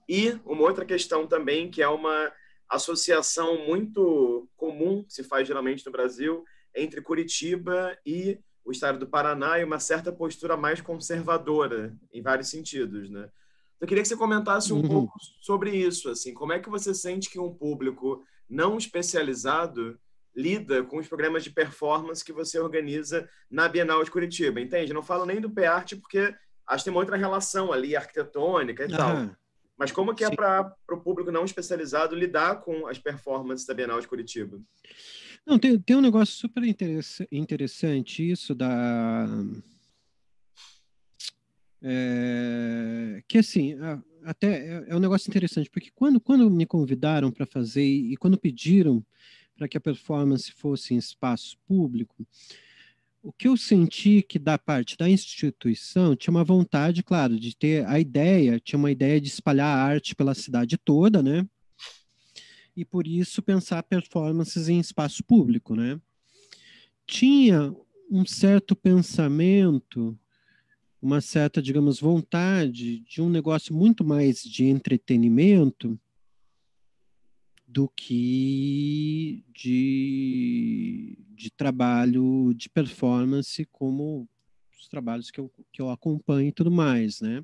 E uma outra questão também, que é uma associação muito comum que se faz geralmente no Brasil entre Curitiba e o estado do Paraná e uma certa postura mais conservadora em vários sentidos, né? Então, eu queria que você comentasse um uhum. pouco sobre isso, assim, como é que você sente que um público não especializado lida com os programas de performance que você organiza na Bienal de Curitiba, entende? Não falo nem do P-Arte porque acho que tem uma outra relação ali arquitetônica e uhum. tal. Mas como que é para o público não especializado lidar com as performances da Bienal de Curitiba? Não, tem, tem um negócio super interessante isso da... É, que assim, até é, é um negócio interessante, porque quando, quando me convidaram para fazer e quando pediram para que a performance fosse em espaço público, o que eu senti que da parte da instituição tinha uma vontade, claro, de ter a ideia, tinha uma ideia de espalhar a arte pela cidade toda, né? E por isso pensar performances em espaço público, né? Tinha um certo pensamento, uma certa, digamos, vontade de um negócio muito mais de entretenimento do que de de trabalho de performance como os trabalhos que eu, que eu acompanho e tudo mais, né?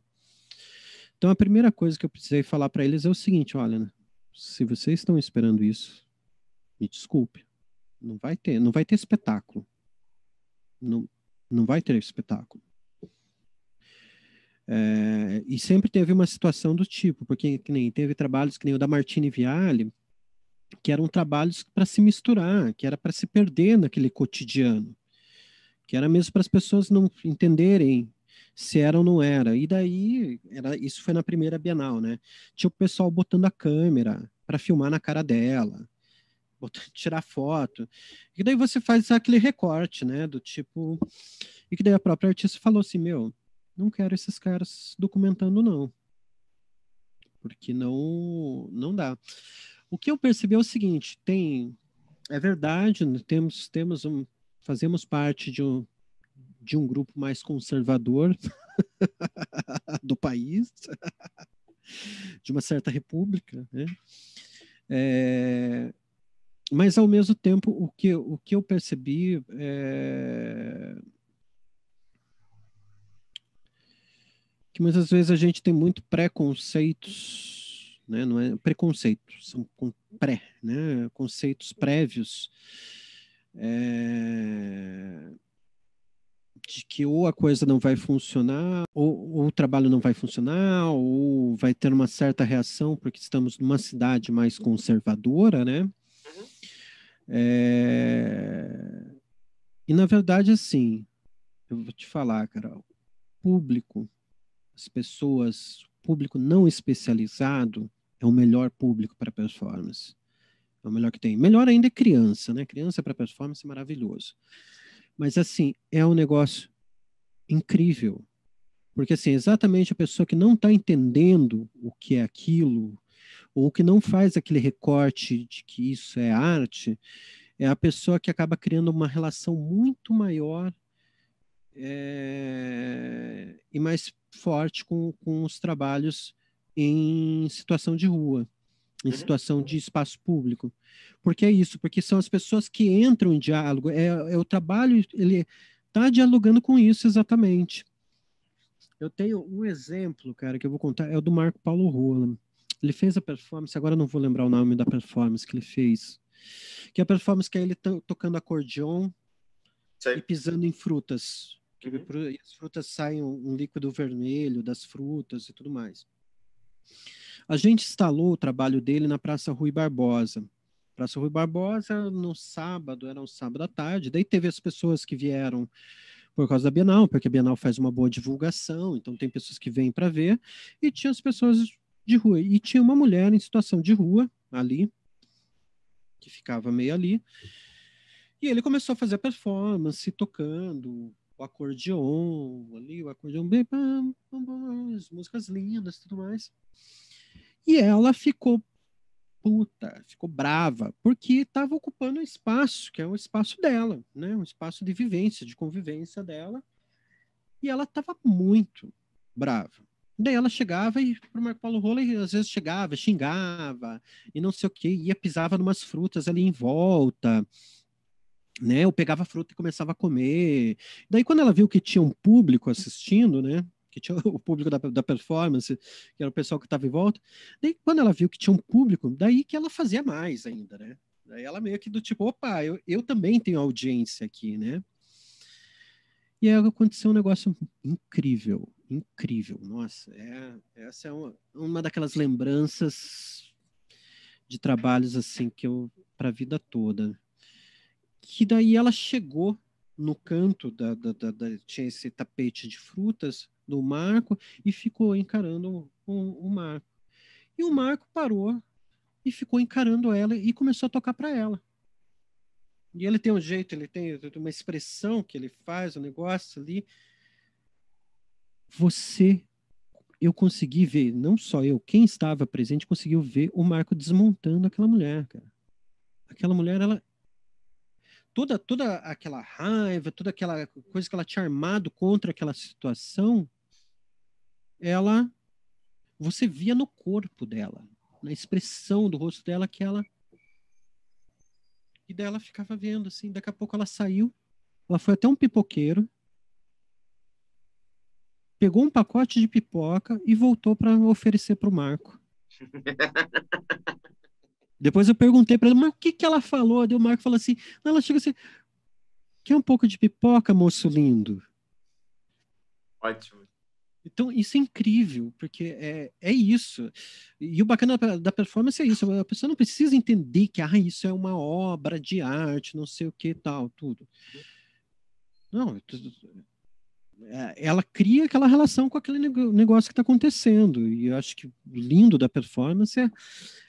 Então, a primeira coisa que eu precisei falar para eles é o seguinte, olha, se vocês estão esperando isso, me desculpe, não vai ter, não vai ter espetáculo. Não, não vai ter espetáculo. É, e sempre teve uma situação do tipo, porque que nem teve trabalhos que nem o da Martini Viale, que eram trabalhos para se misturar, que era para se perder naquele cotidiano, que era mesmo para as pessoas não entenderem se era ou não era. E daí, era, isso foi na primeira Bienal, né? Tinha o pessoal botando a câmera para filmar na cara dela, botando, tirar foto. E daí você faz aquele recorte, né? Do tipo. E que daí a própria artista falou assim: meu, não quero esses caras documentando, não. Porque não, não dá. O que eu percebi é o seguinte: tem, é verdade, temos, temos um, fazemos parte de um, de um grupo mais conservador do país, de uma certa república, né? É, mas ao mesmo tempo o que o que eu percebi é que muitas vezes a gente tem muito preconceitos né? não é preconceito, são com pré, né? conceitos prévios é, de que ou a coisa não vai funcionar, ou, ou, o trabalho não vai funcionar, ou vai ter uma certa reação, porque estamos numa cidade mais conservadora, né? É, e na verdade, assim, eu vou te falar, cara, o público, as pessoas, o público não especializado, é o melhor público para performance. É o melhor que tem. Melhor ainda é criança, né? Criança para performance é maravilhoso. Mas assim, é um negócio incrível. Porque assim, é exatamente a pessoa que não está entendendo o que é aquilo, ou que não faz aquele recorte de que isso é arte, é a pessoa que acaba criando uma relação muito maior é, e mais forte com, com os trabalhos em situação de rua, em uhum. situação de espaço público. Porque é isso, porque são as pessoas que entram em diálogo, é, é o trabalho, ele está dialogando com isso exatamente. Eu tenho um exemplo, cara, que eu vou contar, é o do Marco Paulo Rola. Ele fez a performance, agora não vou lembrar o nome da performance que ele fez, que é a performance que é ele tocando acordeon Sei. e pisando em frutas. Uhum. E as frutas saem um líquido vermelho das frutas e tudo mais. A gente instalou o trabalho dele na Praça Rui Barbosa. Praça Rui Barbosa, no sábado, era um sábado à tarde, daí teve as pessoas que vieram por causa da Bienal, porque a Bienal faz uma boa divulgação, então tem pessoas que vêm para ver, e tinha as pessoas de rua. E tinha uma mulher em situação de rua ali, que ficava meio ali. E ele começou a fazer performance, tocando, o acordeon, ali, o acordeon, bem, pam, pam, as músicas lindas e tudo mais. E ela ficou puta, ficou brava, porque estava ocupando um espaço, que é o um espaço dela, né? Um espaço de vivência, de convivência dela. E ela estava muito brava. Daí ela chegava e pro Marco Paulo Rola às vezes chegava, xingava e não sei o que, ia pisava numas frutas ali em volta né? Eu pegava fruta e começava a comer. Daí, quando ela viu que tinha um público assistindo, né? Que tinha o público da, da performance, que era o pessoal que estava em volta. Daí, quando ela viu que tinha um público, daí que ela fazia mais ainda, né? Daí ela meio que do tipo, opa, eu, eu também tenho audiência aqui, né? E aí aconteceu um negócio incrível, incrível. Nossa, é, essa é uma, uma daquelas lembranças de trabalhos assim que eu para a vida toda que daí ela chegou no canto da, da, da, da tinha esse tapete de frutas do Marco e ficou encarando o, o, Marco. E o Marco parou e ficou encarando ela e começou a tocar para ela. E ele tem um jeito, ele tem uma expressão que ele faz, o um negócio ali. Você, eu consegui ver, não só eu, quem estava presente conseguiu ver o Marco desmontando aquela mulher, cara. Aquela mulher, ela toda, toda aquela raiva, toda aquela coisa que ela tinha armado contra aquela situação, ela você via no corpo dela, na expressão do rosto dela que ela e dela ficava vendo assim, daqui a pouco ela saiu, ela foi até um pipoqueiro, pegou um pacote de pipoca e voltou para oferecer para o Marco. Depois eu perguntei para ele, mas o que, que ela falou? Daí o Marco falou assim: ela chega assim, quer um pouco de pipoca, moço lindo? Ótimo. Então, isso é incrível, porque é, é isso. E o bacana da performance é isso. A pessoa não precisa entender que ah, isso é uma obra de arte, não sei o que tal, tudo. Não, é, ela cria aquela relação com aquele negócio que está acontecendo. E eu acho que o lindo da performance é,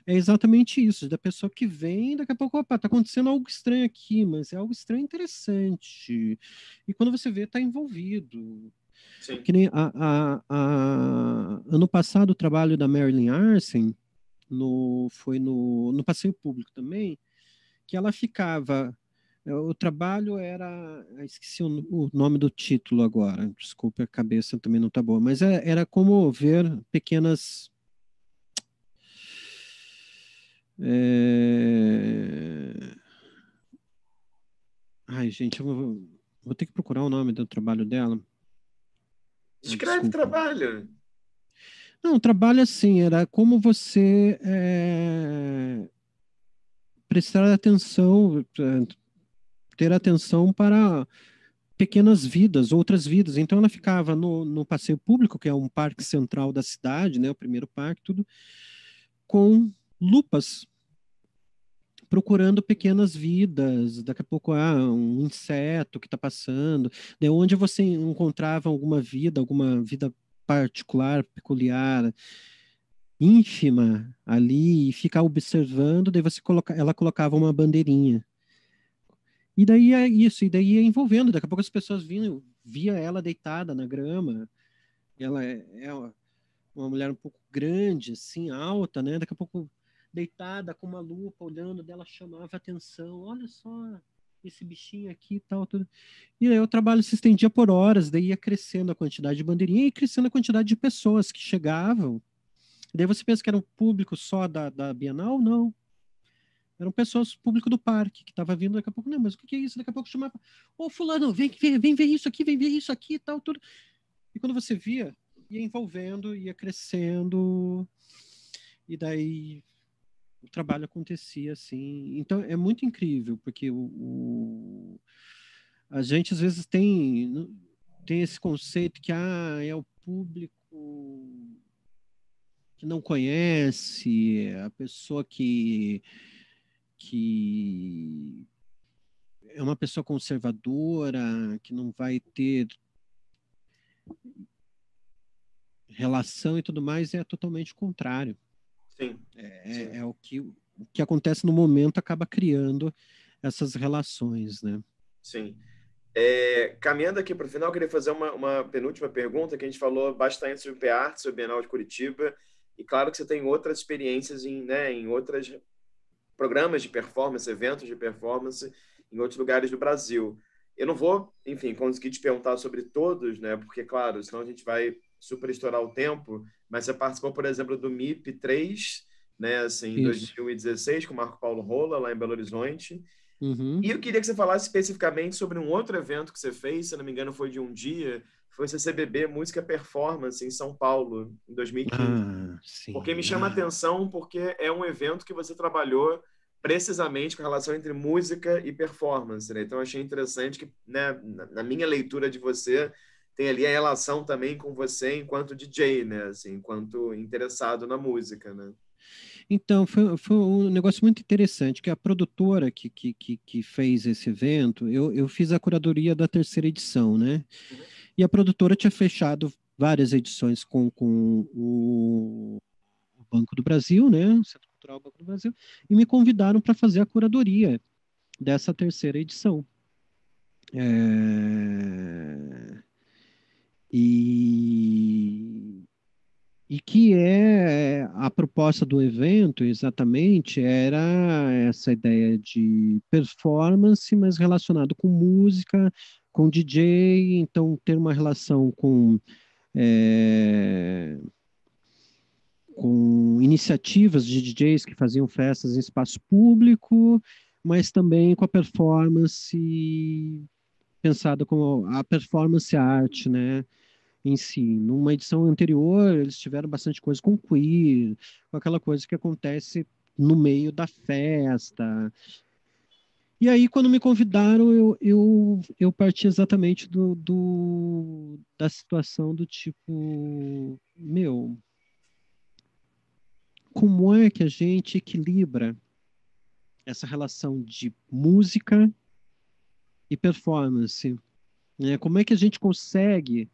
é, exatamente isso, da pessoa que vem, daqui a pouco, opa, está acontecendo algo estranho aqui, mas é algo estranho interessante. E quando você vê, está envolvido. Sim. Que nem a, a, a, ano passado o trabalho da Marilyn Arsen no, foi no, no passeio público também, que ela ficava é, o trabalho era. Ah, esqueci o, nome do título agora, desculpe, a cabeça também não está boa, mas era, é, era como ver pequenas. É... Ai, gente, eu vou, vou ter que procurar o nome do trabalho dela. Escreve Desculpa. trabalho. Não, trabalho assim, era como você é, prestar atenção, eh, ter atenção para pequenas vidas, outras vidas. Então ela ficava no, no passeio público, que é um parque central da cidade, né, o primeiro parque, tudo, com lupas procurando pequenas vidas, daqui a pouco há ah, um inseto que está passando, de né, onde você encontrava alguma vida, alguma vida particular, peculiar, ínfima ali, e ficar observando, daí você coloca, ela colocava uma bandeirinha e daí é isso, e daí é envolvendo. Daqui a pouco as pessoas vinham, via ela deitada na grama. Ela é, é uma mulher um pouco grande, assim, alta, né? Daqui a pouco deitada com uma lupa olhando dela chamava atenção. Olha só esse bichinho aqui e tal. Tudo. E daí o trabalho se estendia por horas, daí ia crescendo a quantidade de bandeirinha e crescendo a quantidade de pessoas que chegavam. E daí você pensa que era um público só da, da Bienal? Não. Eram pessoas, público do parque, que estava vindo daqui a pouco. Não, mas o que é isso? Daqui a pouco chamava. Ô, oh, Fulano, vem, vem, vem ver isso aqui, vem ver isso aqui e tal, tudo. E quando você via, ia envolvendo, ia crescendo. E daí o trabalho acontecia assim. Então é muito incrível, porque o, o, a gente às vezes tem, tem esse conceito que ah, é o público que não conhece, é a pessoa que que é uma pessoa conservadora, que não vai ter relação e tudo mais, é totalmente contrário. Sim. É, Sim. é o, que, o que acontece no momento acaba criando essas relações, né? Sim. É, caminhando aqui para o final, eu queria fazer uma, uma, penúltima pergunta que a gente falou bastante sobre o PART, sobre o Bienal de Curitiba, e claro que você tem outras experiências em, né, em outras programas de performance, eventos de performance em outros lugares do Brasil. Eu não vou, enfim, conseguir te perguntar sobre todos, né? Porque, claro, senão a gente vai super estourar o tempo. Mas você participou, por exemplo, do MIP 3, né? Assim, em 2016, com o Marco Paulo Rola, lá em Belo Horizonte. Uhum. E eu queria que você falasse especificamente sobre um outro evento que você fez, se não me engano, foi de um dia, foi o CCBB Música Performance em São Paulo, em 2015. Ah, porque me chama ah. atenção, porque é um evento que você trabalhou precisamente com a relação entre música e performance. Né? Então, achei interessante que, né, na minha leitura de você, tem ali a relação também com você enquanto DJ, né? Assim, enquanto interessado na música, né? Então, foi, foi um negócio muito interessante, que a produtora que, que, que, fez esse evento, eu, eu fiz a curadoria da terceira edição, né? Uhum. E a produtora tinha fechado várias edições com, com o Banco do Brasil, né? O Centro Cultural Banco do Brasil, e me convidaram para fazer a curadoria dessa terceira edição. É... E... e que é a proposta do evento exatamente era essa ideia de performance, mas relacionado com música, com DJ, então ter uma relação com é com iniciativas de DJs que faziam festas em espaço público, mas também com a performance pensada como a performance arte, né? Em si. Numa edição anterior, eles tiveram bastante coisa com queer, com aquela coisa que acontece no meio da festa. E aí, quando me convidaram, eu, eu, eu parti exatamente do, do da situação do tipo: meu, como é que a gente equilibra essa relação de música e performance? Né? Como é que a gente consegue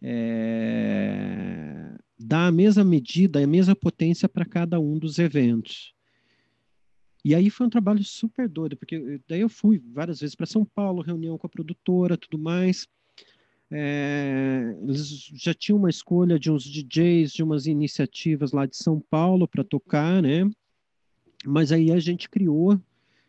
é, dar a mesma medida, a mesma potência para cada um dos eventos? E aí foi um trabalho super doido, porque eh, daí eu fui várias vezes para São Paulo, reunião com a produtora, tudo mais. É, eles já tinham uma escolha de uns DJs, de umas iniciativas lá de São Paulo para tocar, né? Mas aí a gente criou.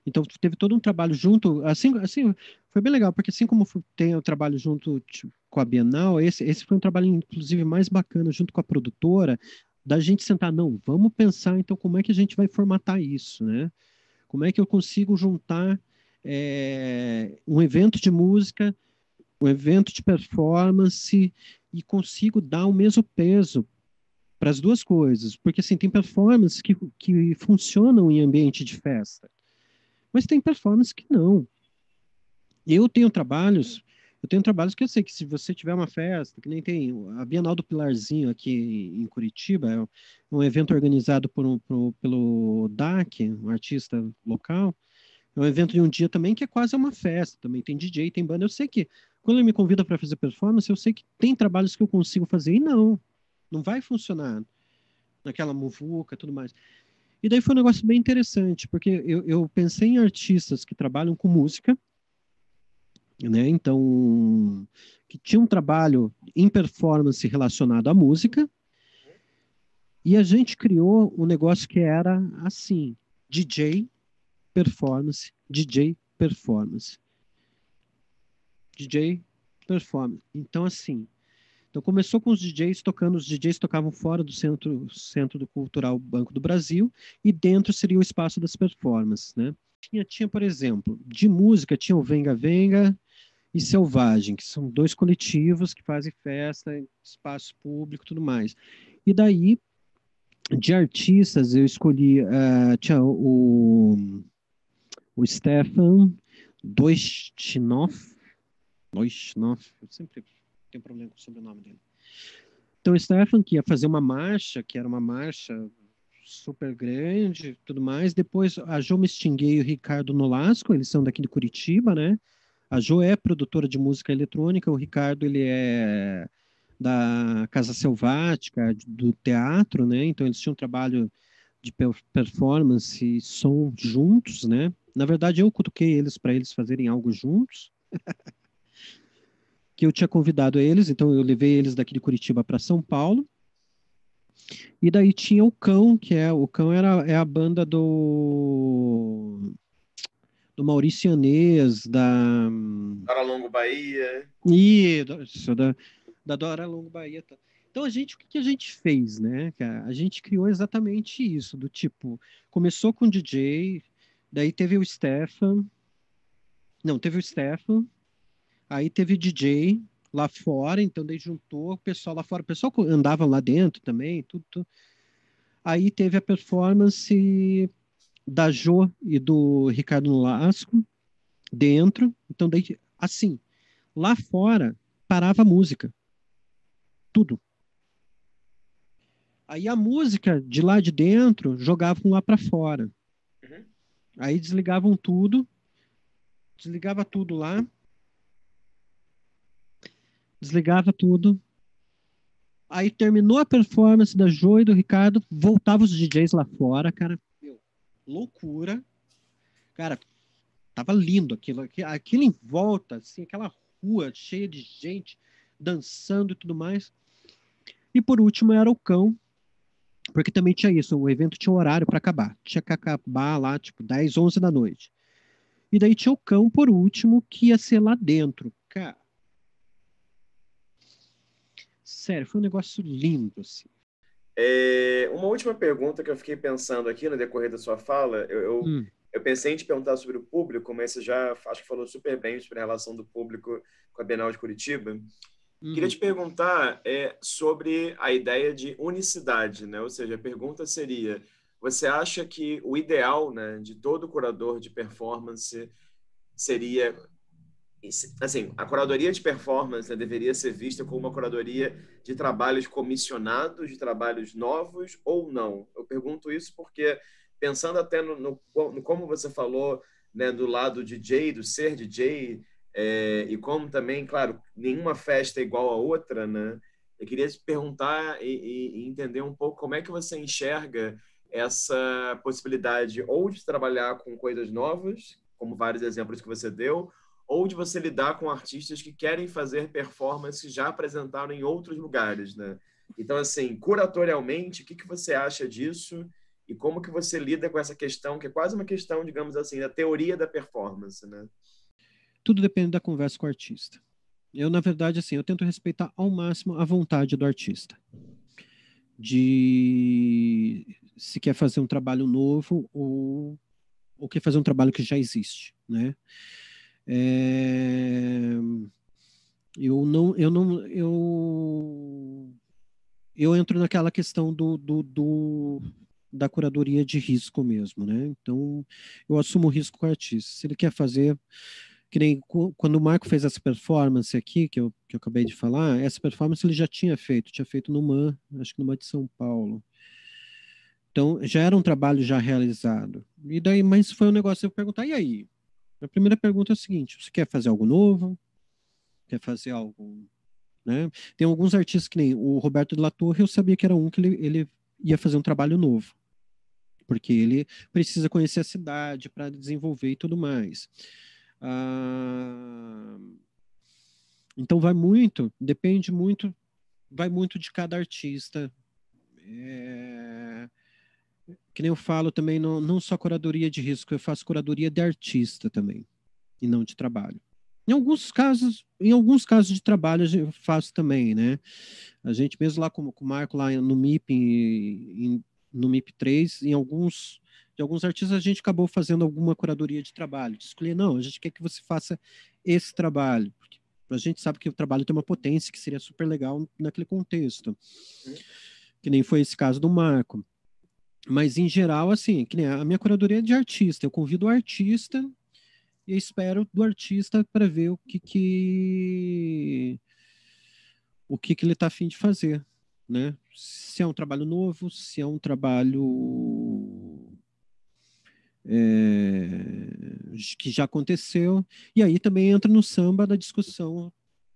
Então teve todo um trabalho junto, assim, assim foi bem legal, porque assim como tem o trabalho junto tipo, com a Bienal, esse, esse foi um trabalho inclusive mais bacana junto com a produtora, da gente sentar, não, vamos pensar então como é que a gente vai formatar isso, né? Como é que eu consigo juntar é, um evento de música um evento de performance e consigo dar o mesmo peso para as duas coisas, porque assim tem performances que, que funcionam em ambiente de festa, mas tem performances que não. Eu tenho trabalhos, eu tenho trabalhos que eu sei que se você tiver uma festa, que nem tem a Bienal do Pilarzinho aqui em Curitiba, é um evento organizado por um, por, pelo DAC, um artista local, é um evento de um dia também que é quase uma festa, também tem DJ, tem banda, eu sei que quando ele me convida para fazer performance, eu sei que tem trabalhos que eu consigo fazer e não, não vai funcionar naquela muvuca, tudo mais. E daí foi um negócio bem interessante, porque eu, eu pensei em artistas que trabalham com música, né? Então, que tinha um trabalho em performance relacionado à música. E a gente criou um negócio que era assim: DJ performance, DJ performance. DJ performance. Então, assim, então começou com os DJs tocando, os DJs tocavam fora do centro, centro do cultural Banco do Brasil e dentro seria o espaço das performances, né? Tinha, tinha, por exemplo, de música tinha o Venga Venga e Selvagem, que são dois coletivos que fazem festa, espaço público, tudo mais. E daí de artistas eu escolhi uh, tinha o, o Stefan Doistinoff, Ixi, nossa, eu sempre tenho problema com o sobrenome dele. Então, Stefan, que ia fazer uma marcha, que era uma marcha super grande tudo mais. Depois, a Jo Mestinguei e o Ricardo Nolasco, eles são daqui de Curitiba, né? A Jo é produtora de música eletrônica, o Ricardo, ele é da Casa Selvática, do teatro, né? Então, eles tinham um trabalho de performance e som juntos, né? Na verdade, eu cutuquei eles para eles fazerem algo juntos. que eu tinha convidado eles, então eu levei eles daqui de Curitiba para São Paulo. E daí tinha o Cão, que é o Cão era é a banda do do Maurício Anês, da Dora Longo Bahia. E isso, da da Dora Longo Bahia. Tá. Então a gente o que a gente fez, né? A gente criou exatamente isso, do tipo, começou com o DJ, daí teve o Stefan. Não, teve o Stefan, Aí teve DJ lá fora, então daí juntou o pessoal lá fora, o pessoal andava lá dentro também, tudo. tudo. Aí teve a performance da Jo e do Ricardo Lasco dentro. Então daí assim, lá fora parava a música. Tudo. Aí a música de lá de dentro jogavam lá para fora. Uhum. Aí desligavam tudo, desligava tudo lá, desligava tudo. Aí terminou a performance da Jo e do Ricardo, voltava os DJs lá fora, cara, meu, loucura. Cara, tava lindo aquilo, aquilo em volta, assim, aquela rua cheia de gente dançando e tudo mais. E por último era o cão, porque também tinha isso, o evento tinha um horário para acabar. Tinha que acabar lá, tipo, 10, 11 da noite. E daí tinha o cão, por último, que ia ser lá dentro. Cara, sério, foi um negócio lindo, assim. É, uma última pergunta que eu fiquei pensando aqui no decorrer da sua fala, eu, eu, hum. eu pensei em te perguntar sobre o público, mas você já acho que falou super bem sobre a relação do público com a Bienal de Curitiba. Queria uhum. te perguntar é, sobre a ideia de unicidade, né? Ou seja, a pergunta seria: você acha que o ideal, né, de todo curador de performance seria assim, a curadoria de performance né, deveria ser vista como uma curadoria de trabalhos comissionados, de trabalhos novos ou não? Eu pergunto isso porque, pensando até no, no, no como você falou né, do lado DJ, do ser DJ, é, e como também, claro, nenhuma festa é igual a outra, né? Eu queria te perguntar e, e entender um pouco como é que você enxerga essa possibilidade ou de trabalhar com coisas novas, como vários exemplos que você deu, ou de você lidar com artistas que querem fazer performances que já apresentaram em outros lugares, né? Então, assim, curatorialmente, o que, que você acha disso e como que você lida com essa questão, que é quase uma questão, digamos assim, da teoria da performance, né? Tudo depende da conversa com o artista. Eu, na verdade, assim, eu tento respeitar ao máximo a vontade do artista. De se quer fazer um trabalho novo ou, ou quer fazer um trabalho que já existe, né? É... Eu não, eu não, eu, eu entro naquela questão do, do, do, da curadoria de risco mesmo, né? Então, eu assumo o risco com o artista. Se ele quer fazer, que nem quando o Marco fez essa performance aqui, que eu, que eu acabei de falar, essa performance ele já tinha feito, tinha feito no MAN, acho que no MAN de São Paulo. Então, já era um trabalho já realizado. E daí, mas foi um negócio eu perguntar, e aí? A primeira pergunta é a seguinte: você quer fazer algo novo? Quer fazer algo. Né? Tem alguns artistas que nem o Roberto de la Torre, eu sabia que era um que ele, ele ia fazer um trabalho novo, porque ele precisa conhecer a cidade para desenvolver e tudo mais. Ah, então vai muito, depende muito, vai muito de cada artista. É que nem eu falo também, não, não só curadoria de risco, eu faço curadoria de artista também, e não de trabalho. Em alguns casos, em alguns casos de trabalho eu faço também, né? A gente mesmo lá com, com o Marco lá no MIP, em, no MIP 3, em alguns de alguns artistas a gente acabou fazendo alguma curadoria de trabalho, de escolher, não, a gente quer que você faça esse trabalho, porque a gente sabe que o trabalho tem uma potência que seria super legal naquele contexto. Uhum. Que nem foi esse caso do Marco mas em geral, assim, que nem a minha curadoria é de artista, eu convido o artista e espero do artista para ver o que que o que que ele está afim de fazer, né? Se é um trabalho novo, se é um trabalho é, que já aconteceu, e aí também entra no samba da discussão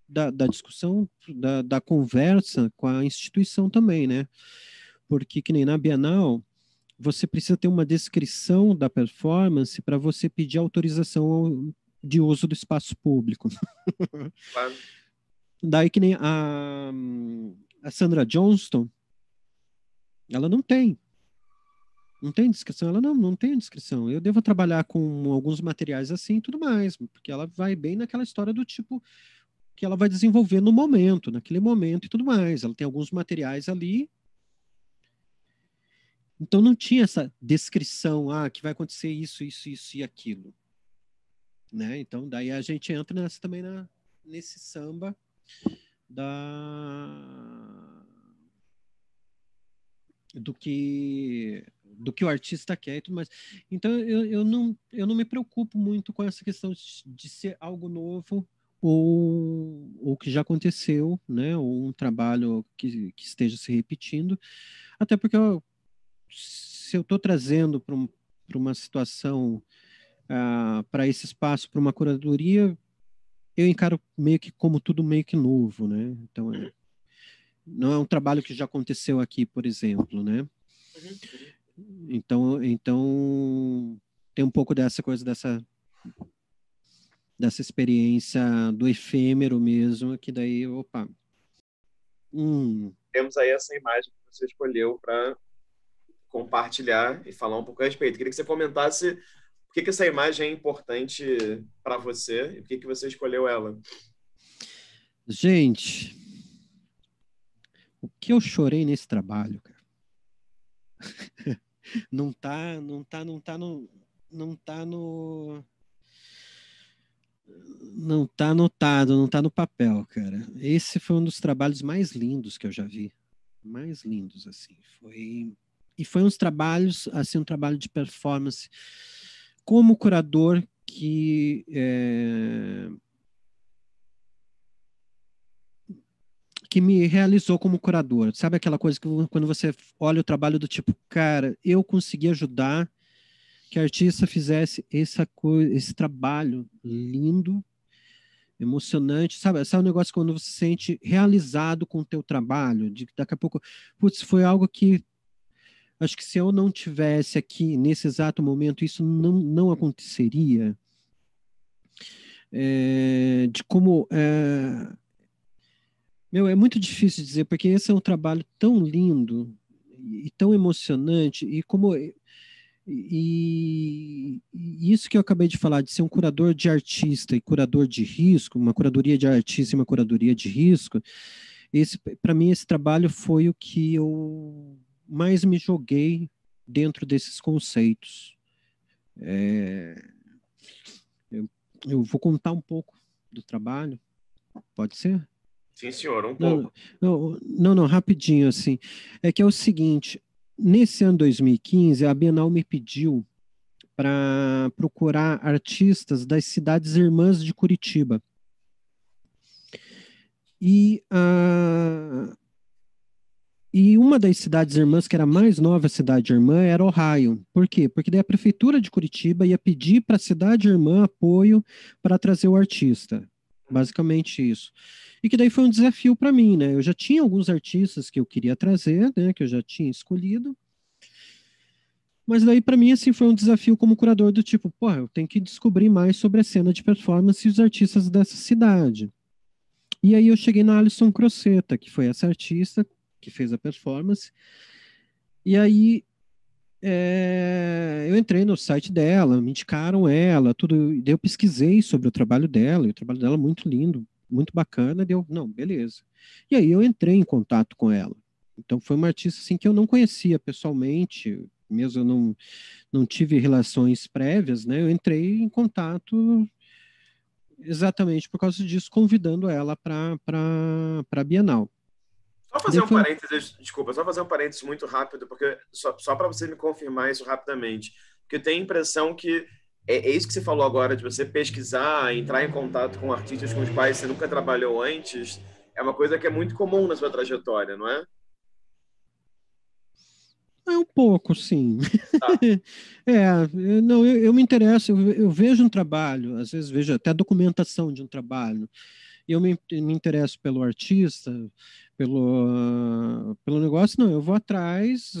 da, da discussão da, da conversa com a instituição também, né? Porque que nem na Bienal você precisa ter uma descrição da performance para você pedir autorização de uso do espaço público. Claro. Daí que nem a, a Sandra Johnston, ela não tem. Não tem descrição? Ela não, não tem descrição. Eu devo trabalhar com alguns materiais assim e tudo mais, porque ela vai bem naquela história do tipo que ela vai desenvolver no momento, naquele momento e tudo mais. Ela tem alguns materiais ali então não tinha essa descrição, ah, que vai acontecer isso, isso, isso e aquilo. Né? Então daí a gente entra nessa, também na, nesse samba da do que do que o artista quer e tudo mais. Então eu, eu, não, eu não me preocupo muito com essa questão de ser algo novo ou o que já aconteceu, né? Ou um trabalho que, que esteja se repetindo, até porque eu, se eu estou trazendo para um, uma situação, uh, ah, para esse espaço, para uma curadoria, eu encaro meio que como tudo meio que novo, né? Então, é, não é um trabalho que já aconteceu aqui, por exemplo, né? Então, então tem um pouco dessa coisa dessa dessa experiência do efêmero mesmo, que daí, opa. Hum. Temos aí essa imagem que você escolheu para compartilhar e falar um pouco a respeito. Queria que você comentasse por que, que essa imagem é importante para você e por que, que você escolheu ela. Gente, o que eu chorei nesse trabalho, cara? não tá, não tá, não tá no, não tá no, não tá anotado, não tá no papel, cara. Esse foi um dos trabalhos mais lindos que eu já vi, mais lindos assim. Foi e foi uns trabalhos, assim, um trabalho de performance como curador que é, que me realizou como curador. Sabe aquela coisa que quando você olha o trabalho do tipo, cara, eu consegui ajudar que a artista fizesse essa coisa, esse trabalho lindo, emocionante, sabe? Sabe o um negócio quando você se sente realizado com o teu trabalho, de daqui a pouco, putz, foi algo que Acho que se eu não tivesse aqui nesse exato momento, isso não, não aconteceria. É, de como. É, meu, é muito difícil dizer, porque esse é um trabalho tão lindo e tão emocionante, e como. E, e isso que eu acabei de falar, de ser um curador de artista e curador de risco, uma curadoria de artista e uma curadoria de risco, para mim esse trabalho foi o que eu mais me joguei dentro desses conceitos. É, eu, eu, vou contar um pouco do trabalho, pode ser? Sim, senhor, um não, pouco. Não, não, não, rapidinho assim. É que é o seguinte: nesse ano 2015, a Bienal me pediu para procurar artistas das cidades irmãs de Curitiba. E a, e uma das cidades irmãs, que era a mais nova cidade irmã, era Ohio. Por quê? Porque daí a prefeitura de Curitiba ia pedir para a cidade irmã apoio para trazer o artista. Basicamente isso. E que daí foi um desafio para mim, né? Eu já tinha alguns artistas que eu queria trazer, né? Que eu já tinha escolhido. Mas daí para mim assim foi um desafio como curador do tipo, porra, eu tenho que descobrir mais sobre a cena de performance e os artistas dessa cidade. E aí eu cheguei na Alison Croceta, que foi essa artista que fez a performance. E aí é, eu entrei no site dela, me indicaram ela, tudo. Daí eu pesquisei sobre o trabalho dela, e o trabalho dela é muito lindo, muito bacana. Deu, não, beleza. E aí eu entrei em contato com ela. Então foi uma artista assim que eu não conhecia pessoalmente, mesmo eu não, não tive relações prévias, né? Eu entrei em contato exatamente por causa disso, convidando ela para a Bienal. Só fazer Defin... um parênteses, desculpa, só fazer um parênteses muito rápido, porque só, só para você me confirmar isso rapidamente, porque eu tenho a impressão que é, é, isso que você falou agora, de você pesquisar, entrar em contato com artistas com os quais você nunca trabalhou antes, é uma coisa que é muito comum na sua trajetória, não é? É um pouco, sim. Tá. é, não, eu, eu me interesso, eu, eu, vejo um trabalho, às vezes vejo até a documentação de um trabalho, e eu me, me interesso pelo artista, pelo, pelo negócio, não, eu vou atrás,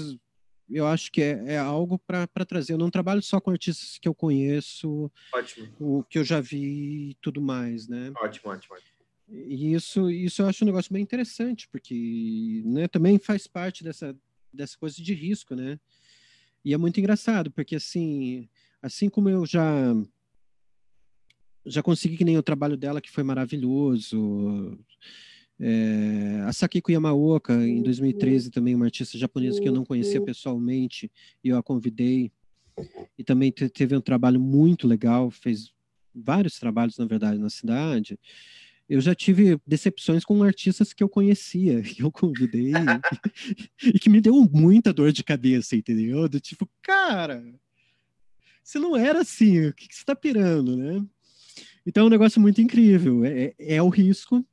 eu acho que é, é algo para trazer. Eu não trabalho só com artistas que eu conheço, ótimo. o que eu já vi e tudo mais, né? Ótimo, ótimo, ótimo. E isso, isso eu acho um negócio bem interessante, porque né, também faz parte dessa, dessa coisa de risco, né? E é muito engraçado, porque assim, assim como eu já já consegui que nem o trabalho dela que foi maravilhoso, é, a Sakiko Yamaoka, em 2013, uhum. também uma artista japonesa que eu não conhecia uhum. pessoalmente, e eu a convidei. E também teve um trabalho muito legal, fez vários trabalhos, na verdade, na cidade. Eu já tive decepções com artistas que eu conhecia, que eu convidei, e que me deu muita dor de cabeça, entendeu? Do tipo, cara, você não era assim, o que, que você está pirando, né? Então é um negócio muito incrível, é, é, é o risco,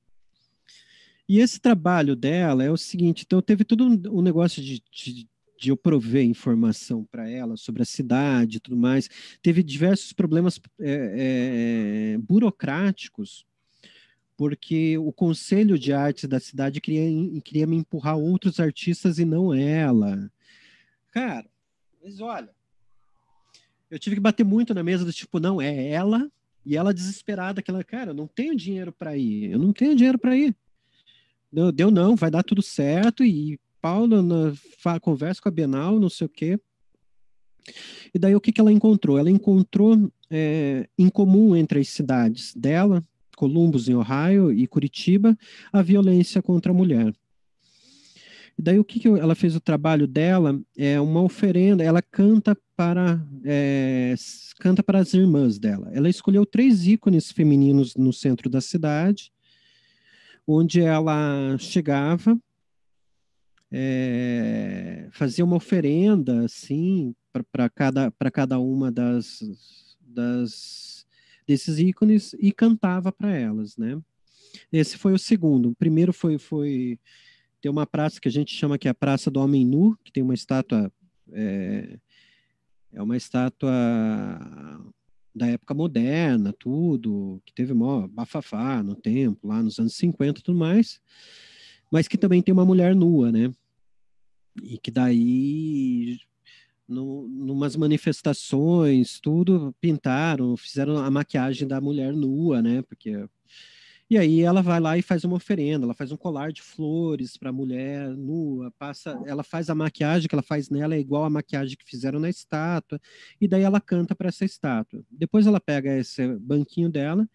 e esse trabalho dela é o seguinte: então, teve todo um, negócio de, de de eu prover informação para ela sobre a cidade e tudo mais. Teve diversos problemas é, é, burocráticos, porque o Conselho de Artes da cidade queria, queria me empurrar outros artistas e não ela. Cara, mas olha, eu tive que bater muito na mesa do tipo, não, é ela. E ela desesperada, aquela, cara, eu não tenho dinheiro para ir, eu não tenho dinheiro para ir. Não, deu não, vai dar tudo certo. E Paula conversa com a Bienal, não sei o quê. E daí o que, que ela encontrou? Ela encontrou é, em comum entre as cidades dela, Columbus, em Ohio, e Curitiba, a violência contra a mulher. E daí o que, que ela fez o trabalho dela é uma oferenda. Ela canta para é, canta para as irmãs dela. Ela escolheu três ícones femininos no centro da cidade onde ela chegava, é, fazia uma oferenda, assim, para cada, cada uma das, das desses ícones e cantava para elas, né? Esse foi o segundo. O primeiro foi, foi tem uma praça que a gente chama que é a Praça do Homem Nu, que tem uma estátua é, é uma estátua da época moderna, tudo, que teve mó bafafá no tempo, lá nos anos 50 e tudo mais, mas que também tem uma mulher nua, né? E que daí, no, numas manifestações, tudo, pintaram, fizeram a maquiagem da mulher nua, né? Porque e aí ela vai lá e faz uma oferenda, ela faz um colar de flores para a mulher nua, passa, ela faz a maquiagem que ela faz nela é igual a maquiagem que fizeram na estátua, e daí ela canta para essa estátua. Depois ela pega esse banquinho dela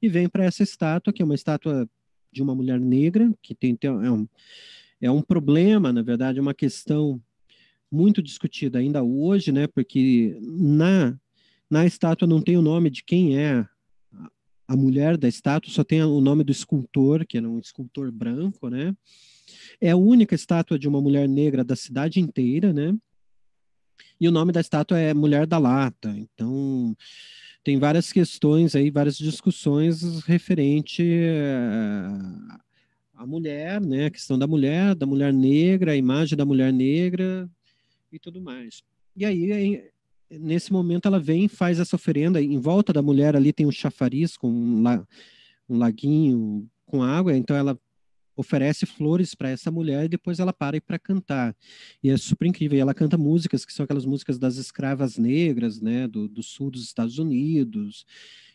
e vem para essa estátua, que é uma estátua de uma mulher negra, que tem, tem é, um, é um problema, na verdade, é uma questão muito discutida ainda hoje, né? Porque na na estátua não tem o nome de quem é a mulher da estátua só tem o nome do escultor, que era um escultor branco, né? É a única estátua de uma mulher negra da cidade inteira, né? E o nome da estátua é Mulher da Lata. Então, tem várias questões aí, várias discussões referente eh, à mulher, né? A questão da mulher, da mulher negra, a imagem da mulher negra e tudo mais. E aí nesse momento ela vem, faz essa oferenda, em volta da mulher ali tem um chafariz com um, la, um laguinho com água, então ela oferece flores para essa mulher e depois ela para para cantar. E é super incrível. E ela canta músicas que são aquelas músicas das escravas negras, né, do, do sul dos Estados Unidos.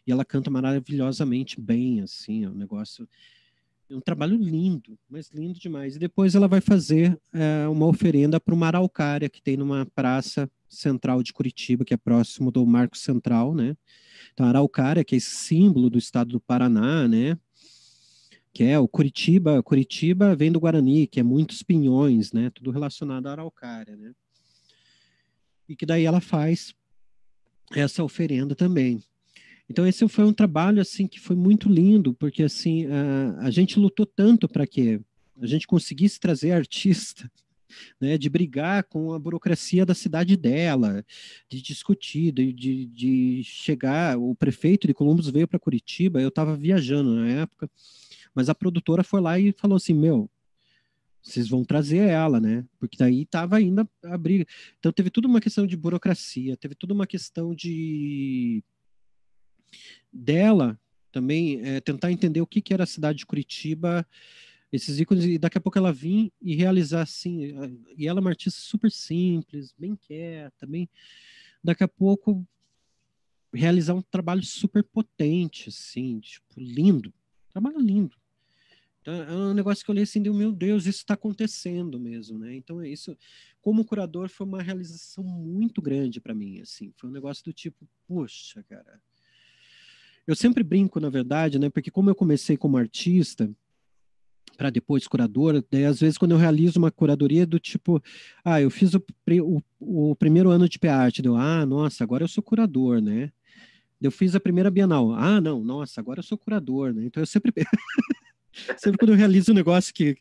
E ela canta maravilhosamente bem, assim, é um negócio. É um trabalho lindo, mas lindo demais. E depois ela vai fazer é, uma oferenda para uma araucária que tem numa praça central de Curitiba, que é próximo do Marco Central, né? Então, Araucária, que é esse símbolo do estado do Paraná, né? Que é o Curitiba, Curitiba vem do Guarani, que é muitos pinhões, né? Tudo relacionado à Araucária, né? E que daí ela faz essa oferenda também. Então esse foi um trabalho assim que foi muito lindo, porque assim a, a gente lutou tanto para que a gente conseguisse trazer artista né, de brigar com a burocracia da cidade dela, de discutir, de, de, de chegar. O prefeito de Columbus veio para Curitiba, eu estava viajando na época, mas a produtora foi lá e falou assim: Meu, vocês vão trazer ela, né? Porque daí estava ainda a briga. Então teve tudo uma questão de burocracia, teve tudo uma questão de. dela também é, tentar entender o que, que era a cidade de Curitiba esses ícones, e daqui a pouco ela vir e realizar assim, e ela é uma artista super simples, bem quieta, bem, daqui a pouco realizar um trabalho super potente, assim, tipo, lindo, trabalho lindo. Então, é um negócio que eu li assim, de, meu Deus, isso está acontecendo mesmo, né? Então, é isso, como curador, foi uma realização muito grande para mim, assim, foi um negócio do tipo, poxa, cara, eu sempre brinco, na verdade, né? Porque como eu comecei como artista, para depois curador. Daí, às vezes, quando eu realizo uma curadoria do tipo, ah, eu fiz o, o, o primeiro ano de PART, deu, ah, nossa, agora eu sou curador, né? Eu fiz a primeira Bienal, ah, não, nossa, agora eu sou curador, né? Então eu sempre. sempre quando eu realizo um negócio que.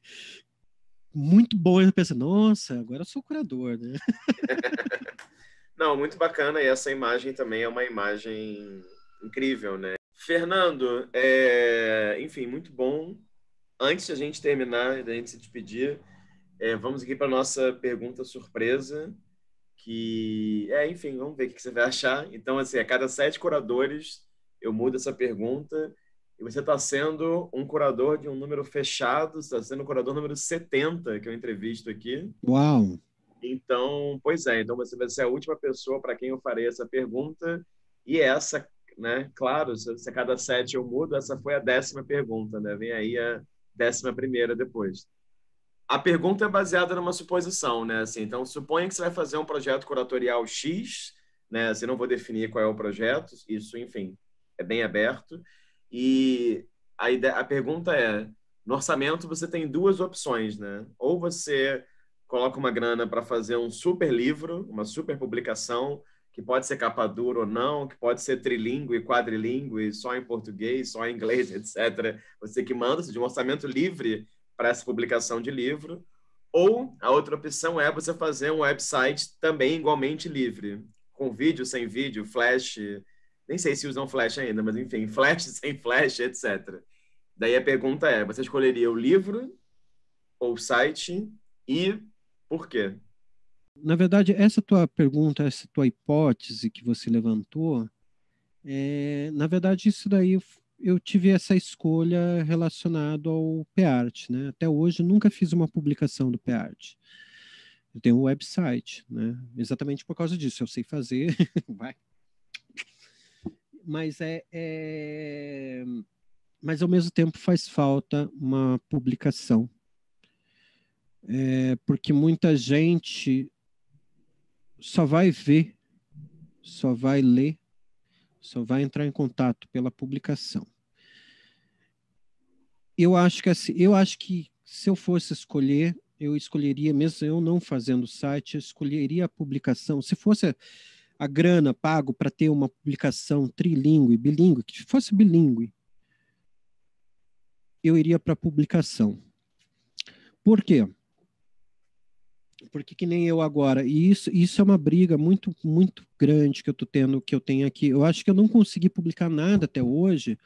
Muito bom, eu penso, nossa, agora eu sou curador, né? não, muito bacana, e essa imagem também é uma imagem incrível, né? Fernando, é... enfim, muito bom antes de a gente terminar, da gente se despedir, é, vamos aqui para nossa pergunta surpresa, que é, enfim, vamos ver o que você vai achar. Então, assim, a cada sete curadores, eu mudo essa pergunta. E você está sendo um curador de um número fechado, está sendo o curador número 70 que eu entrevisto aqui. Uau! Então, pois é, então você vai ser a última pessoa para quem eu farei essa pergunta. E essa, né, claro, se a cada sete eu mudo, essa foi a décima pergunta, né? Vem aí a, décima primeira depois. A pergunta é baseada numa suposição, né? Assim, então, suponha que você vai fazer um projeto curatorial X, né? Assim, não vou definir qual é o projeto, isso, enfim, é bem aberto. E a, ideia, a pergunta é, no orçamento você tem duas opções, né? Ou você coloca uma grana para fazer um super livro, uma super publicação, que pode ser capa dura ou não, que pode ser trilingue, quadrilingue, só em português, só em inglês, etc. Você que manda de um orçamento livre para essa publicação de livro. Ou a outra opção é você fazer um website também igualmente livre, com vídeo, sem vídeo, flash, nem sei se usam flash ainda, mas enfim, flash, sem flash, etc. Daí a pergunta é: você escolheria o livro ou o site e por quê? Na verdade, essa tua pergunta, essa tua hipótese que você levantou, é, na verdade, isso daí eu tive essa escolha relacionada ao Peart, né? Até hoje nunca fiz uma publicação do Peart. Eu tenho um website, né? Exatamente por causa disso, eu sei fazer, vai. Mas é, é, mas ao mesmo tempo faz falta uma publicação, é, porque muita gente só vai ver, só vai ler, só vai entrar em contato pela publicação. Eu acho que assim, eu acho que se eu fosse escolher, eu escolheria mesmo eu não fazendo o site, eu escolheria a publicação. Se fosse a grana pago para ter uma publicação trilingue, bilíngue, que fosse bilíngue, eu iria para a publicação. Por quê? porque que nem eu agora. E isso, isso é uma briga muito, muito grande que eu tô tendo, que eu tenho aqui. Eu acho que eu não consegui publicar nada até hoje,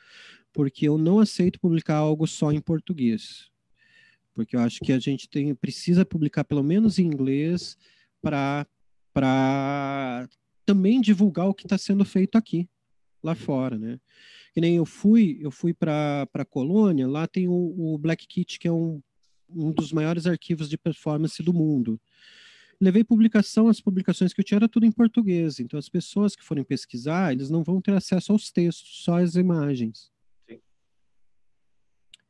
porque eu não aceito publicar algo só em português. Porque eu acho que a gente tem, precisa publicar pelo menos em inglês para também divulgar o que está sendo feito aqui, lá fora, né? Que nem eu fui, eu fui para a Colônia, lá tem o, o Black Kit, que é um um dos maiores arquivos de performance do mundo. Levei publicação, as publicações que eu tinha era tudo em português, então as pessoas que forem pesquisar, eles não vão ter acesso aos textos, só às imagens. Sim.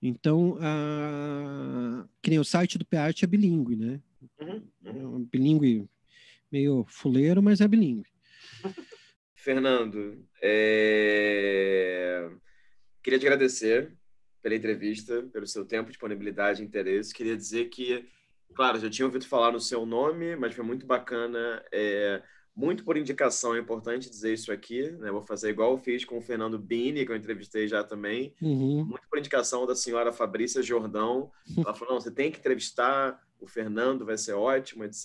Então, a... que nem o site do PEART é bilíngue, né? Uhum, uhum. É bilíngue meio fuleiro, mas é bilíngue. Fernando, é... queria te agradecer pela entrevista, pelo seu tempo, disponibilidade e interesse. Queria dizer que, claro, já tinha ouvido falar no seu nome, mas foi muito bacana. É, muito por indicação, é importante dizer isso aqui. Né? Vou fazer igual eu fiz com o Fernando Bini, que eu entrevistei já também. Uhum. Muito por indicação da senhora Fabrícia Jordão. Ela falou: não, você tem que entrevistar o Fernando, vai ser ótimo, etc.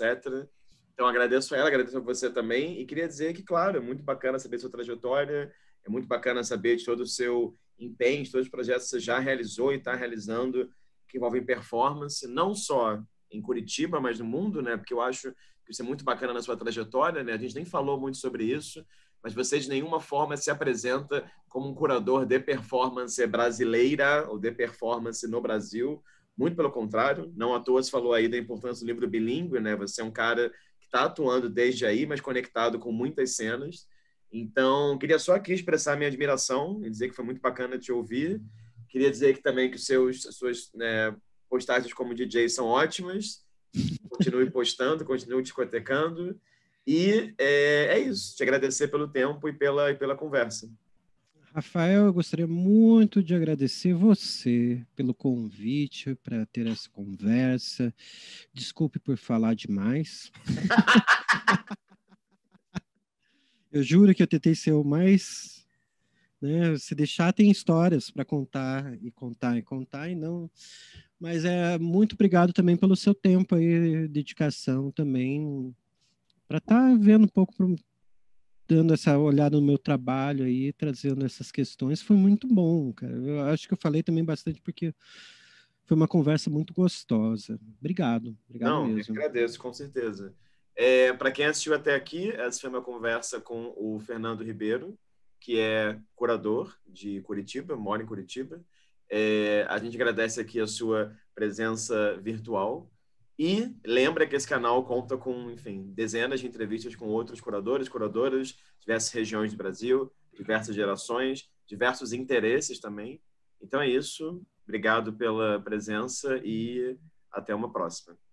Então, agradeço a ela, agradeço a você também. E queria dizer que, claro, é muito bacana saber sua trajetória, é muito bacana saber de todo o seu entende todos os projetos que você já realizou e está realizando que envolvem performance, não só em Curitiba, mas no mundo, né? Porque eu acho que isso é muito bacana na sua trajetória, né? A gente nem falou muito sobre isso, mas você de nenhuma forma se apresenta como um curador de performance brasileira ou de performance no Brasil. Muito pelo contrário, não à toa você falou aí da importância do livro bilíngue, né? Você é um cara que está atuando desde aí, mas conectado com muitas cenas. Então, queria só aqui expressar minha admiração e dizer que foi muito bacana te ouvir. Queria dizer que também que seus, suas né, postagens como DJ são ótimas. Continue postando, continue discotecando. E é, é, isso. Te agradecer pelo tempo e pela, e pela conversa. Rafael, eu gostaria muito de agradecer você pelo convite para ter essa conversa. Desculpe por falar demais. Eu juro que eu tentei ser o mais. Né, se deixar, tem histórias para contar e contar e contar, e não. Mas é muito obrigado também pelo seu tempo aí, dedicação também, para estar tá vendo um pouco, dando essa olhada no meu trabalho aí, trazendo essas questões. Foi muito bom, cara. Eu acho que eu falei também bastante porque foi uma conversa muito gostosa. Obrigado. Obrigado Não, mesmo. eu agradeço, com certeza. É, Para quem assistiu até aqui, essa foi uma conversa com o Fernando Ribeiro, que é curador de Curitiba, mora em Curitiba. É, a gente agradece aqui a sua presença virtual e lembra que esse canal conta com, enfim, dezenas de entrevistas com outros curadores, curadoras, diversas regiões do Brasil, diversas gerações, diversos interesses também. Então é isso. Obrigado pela presença e até uma próxima.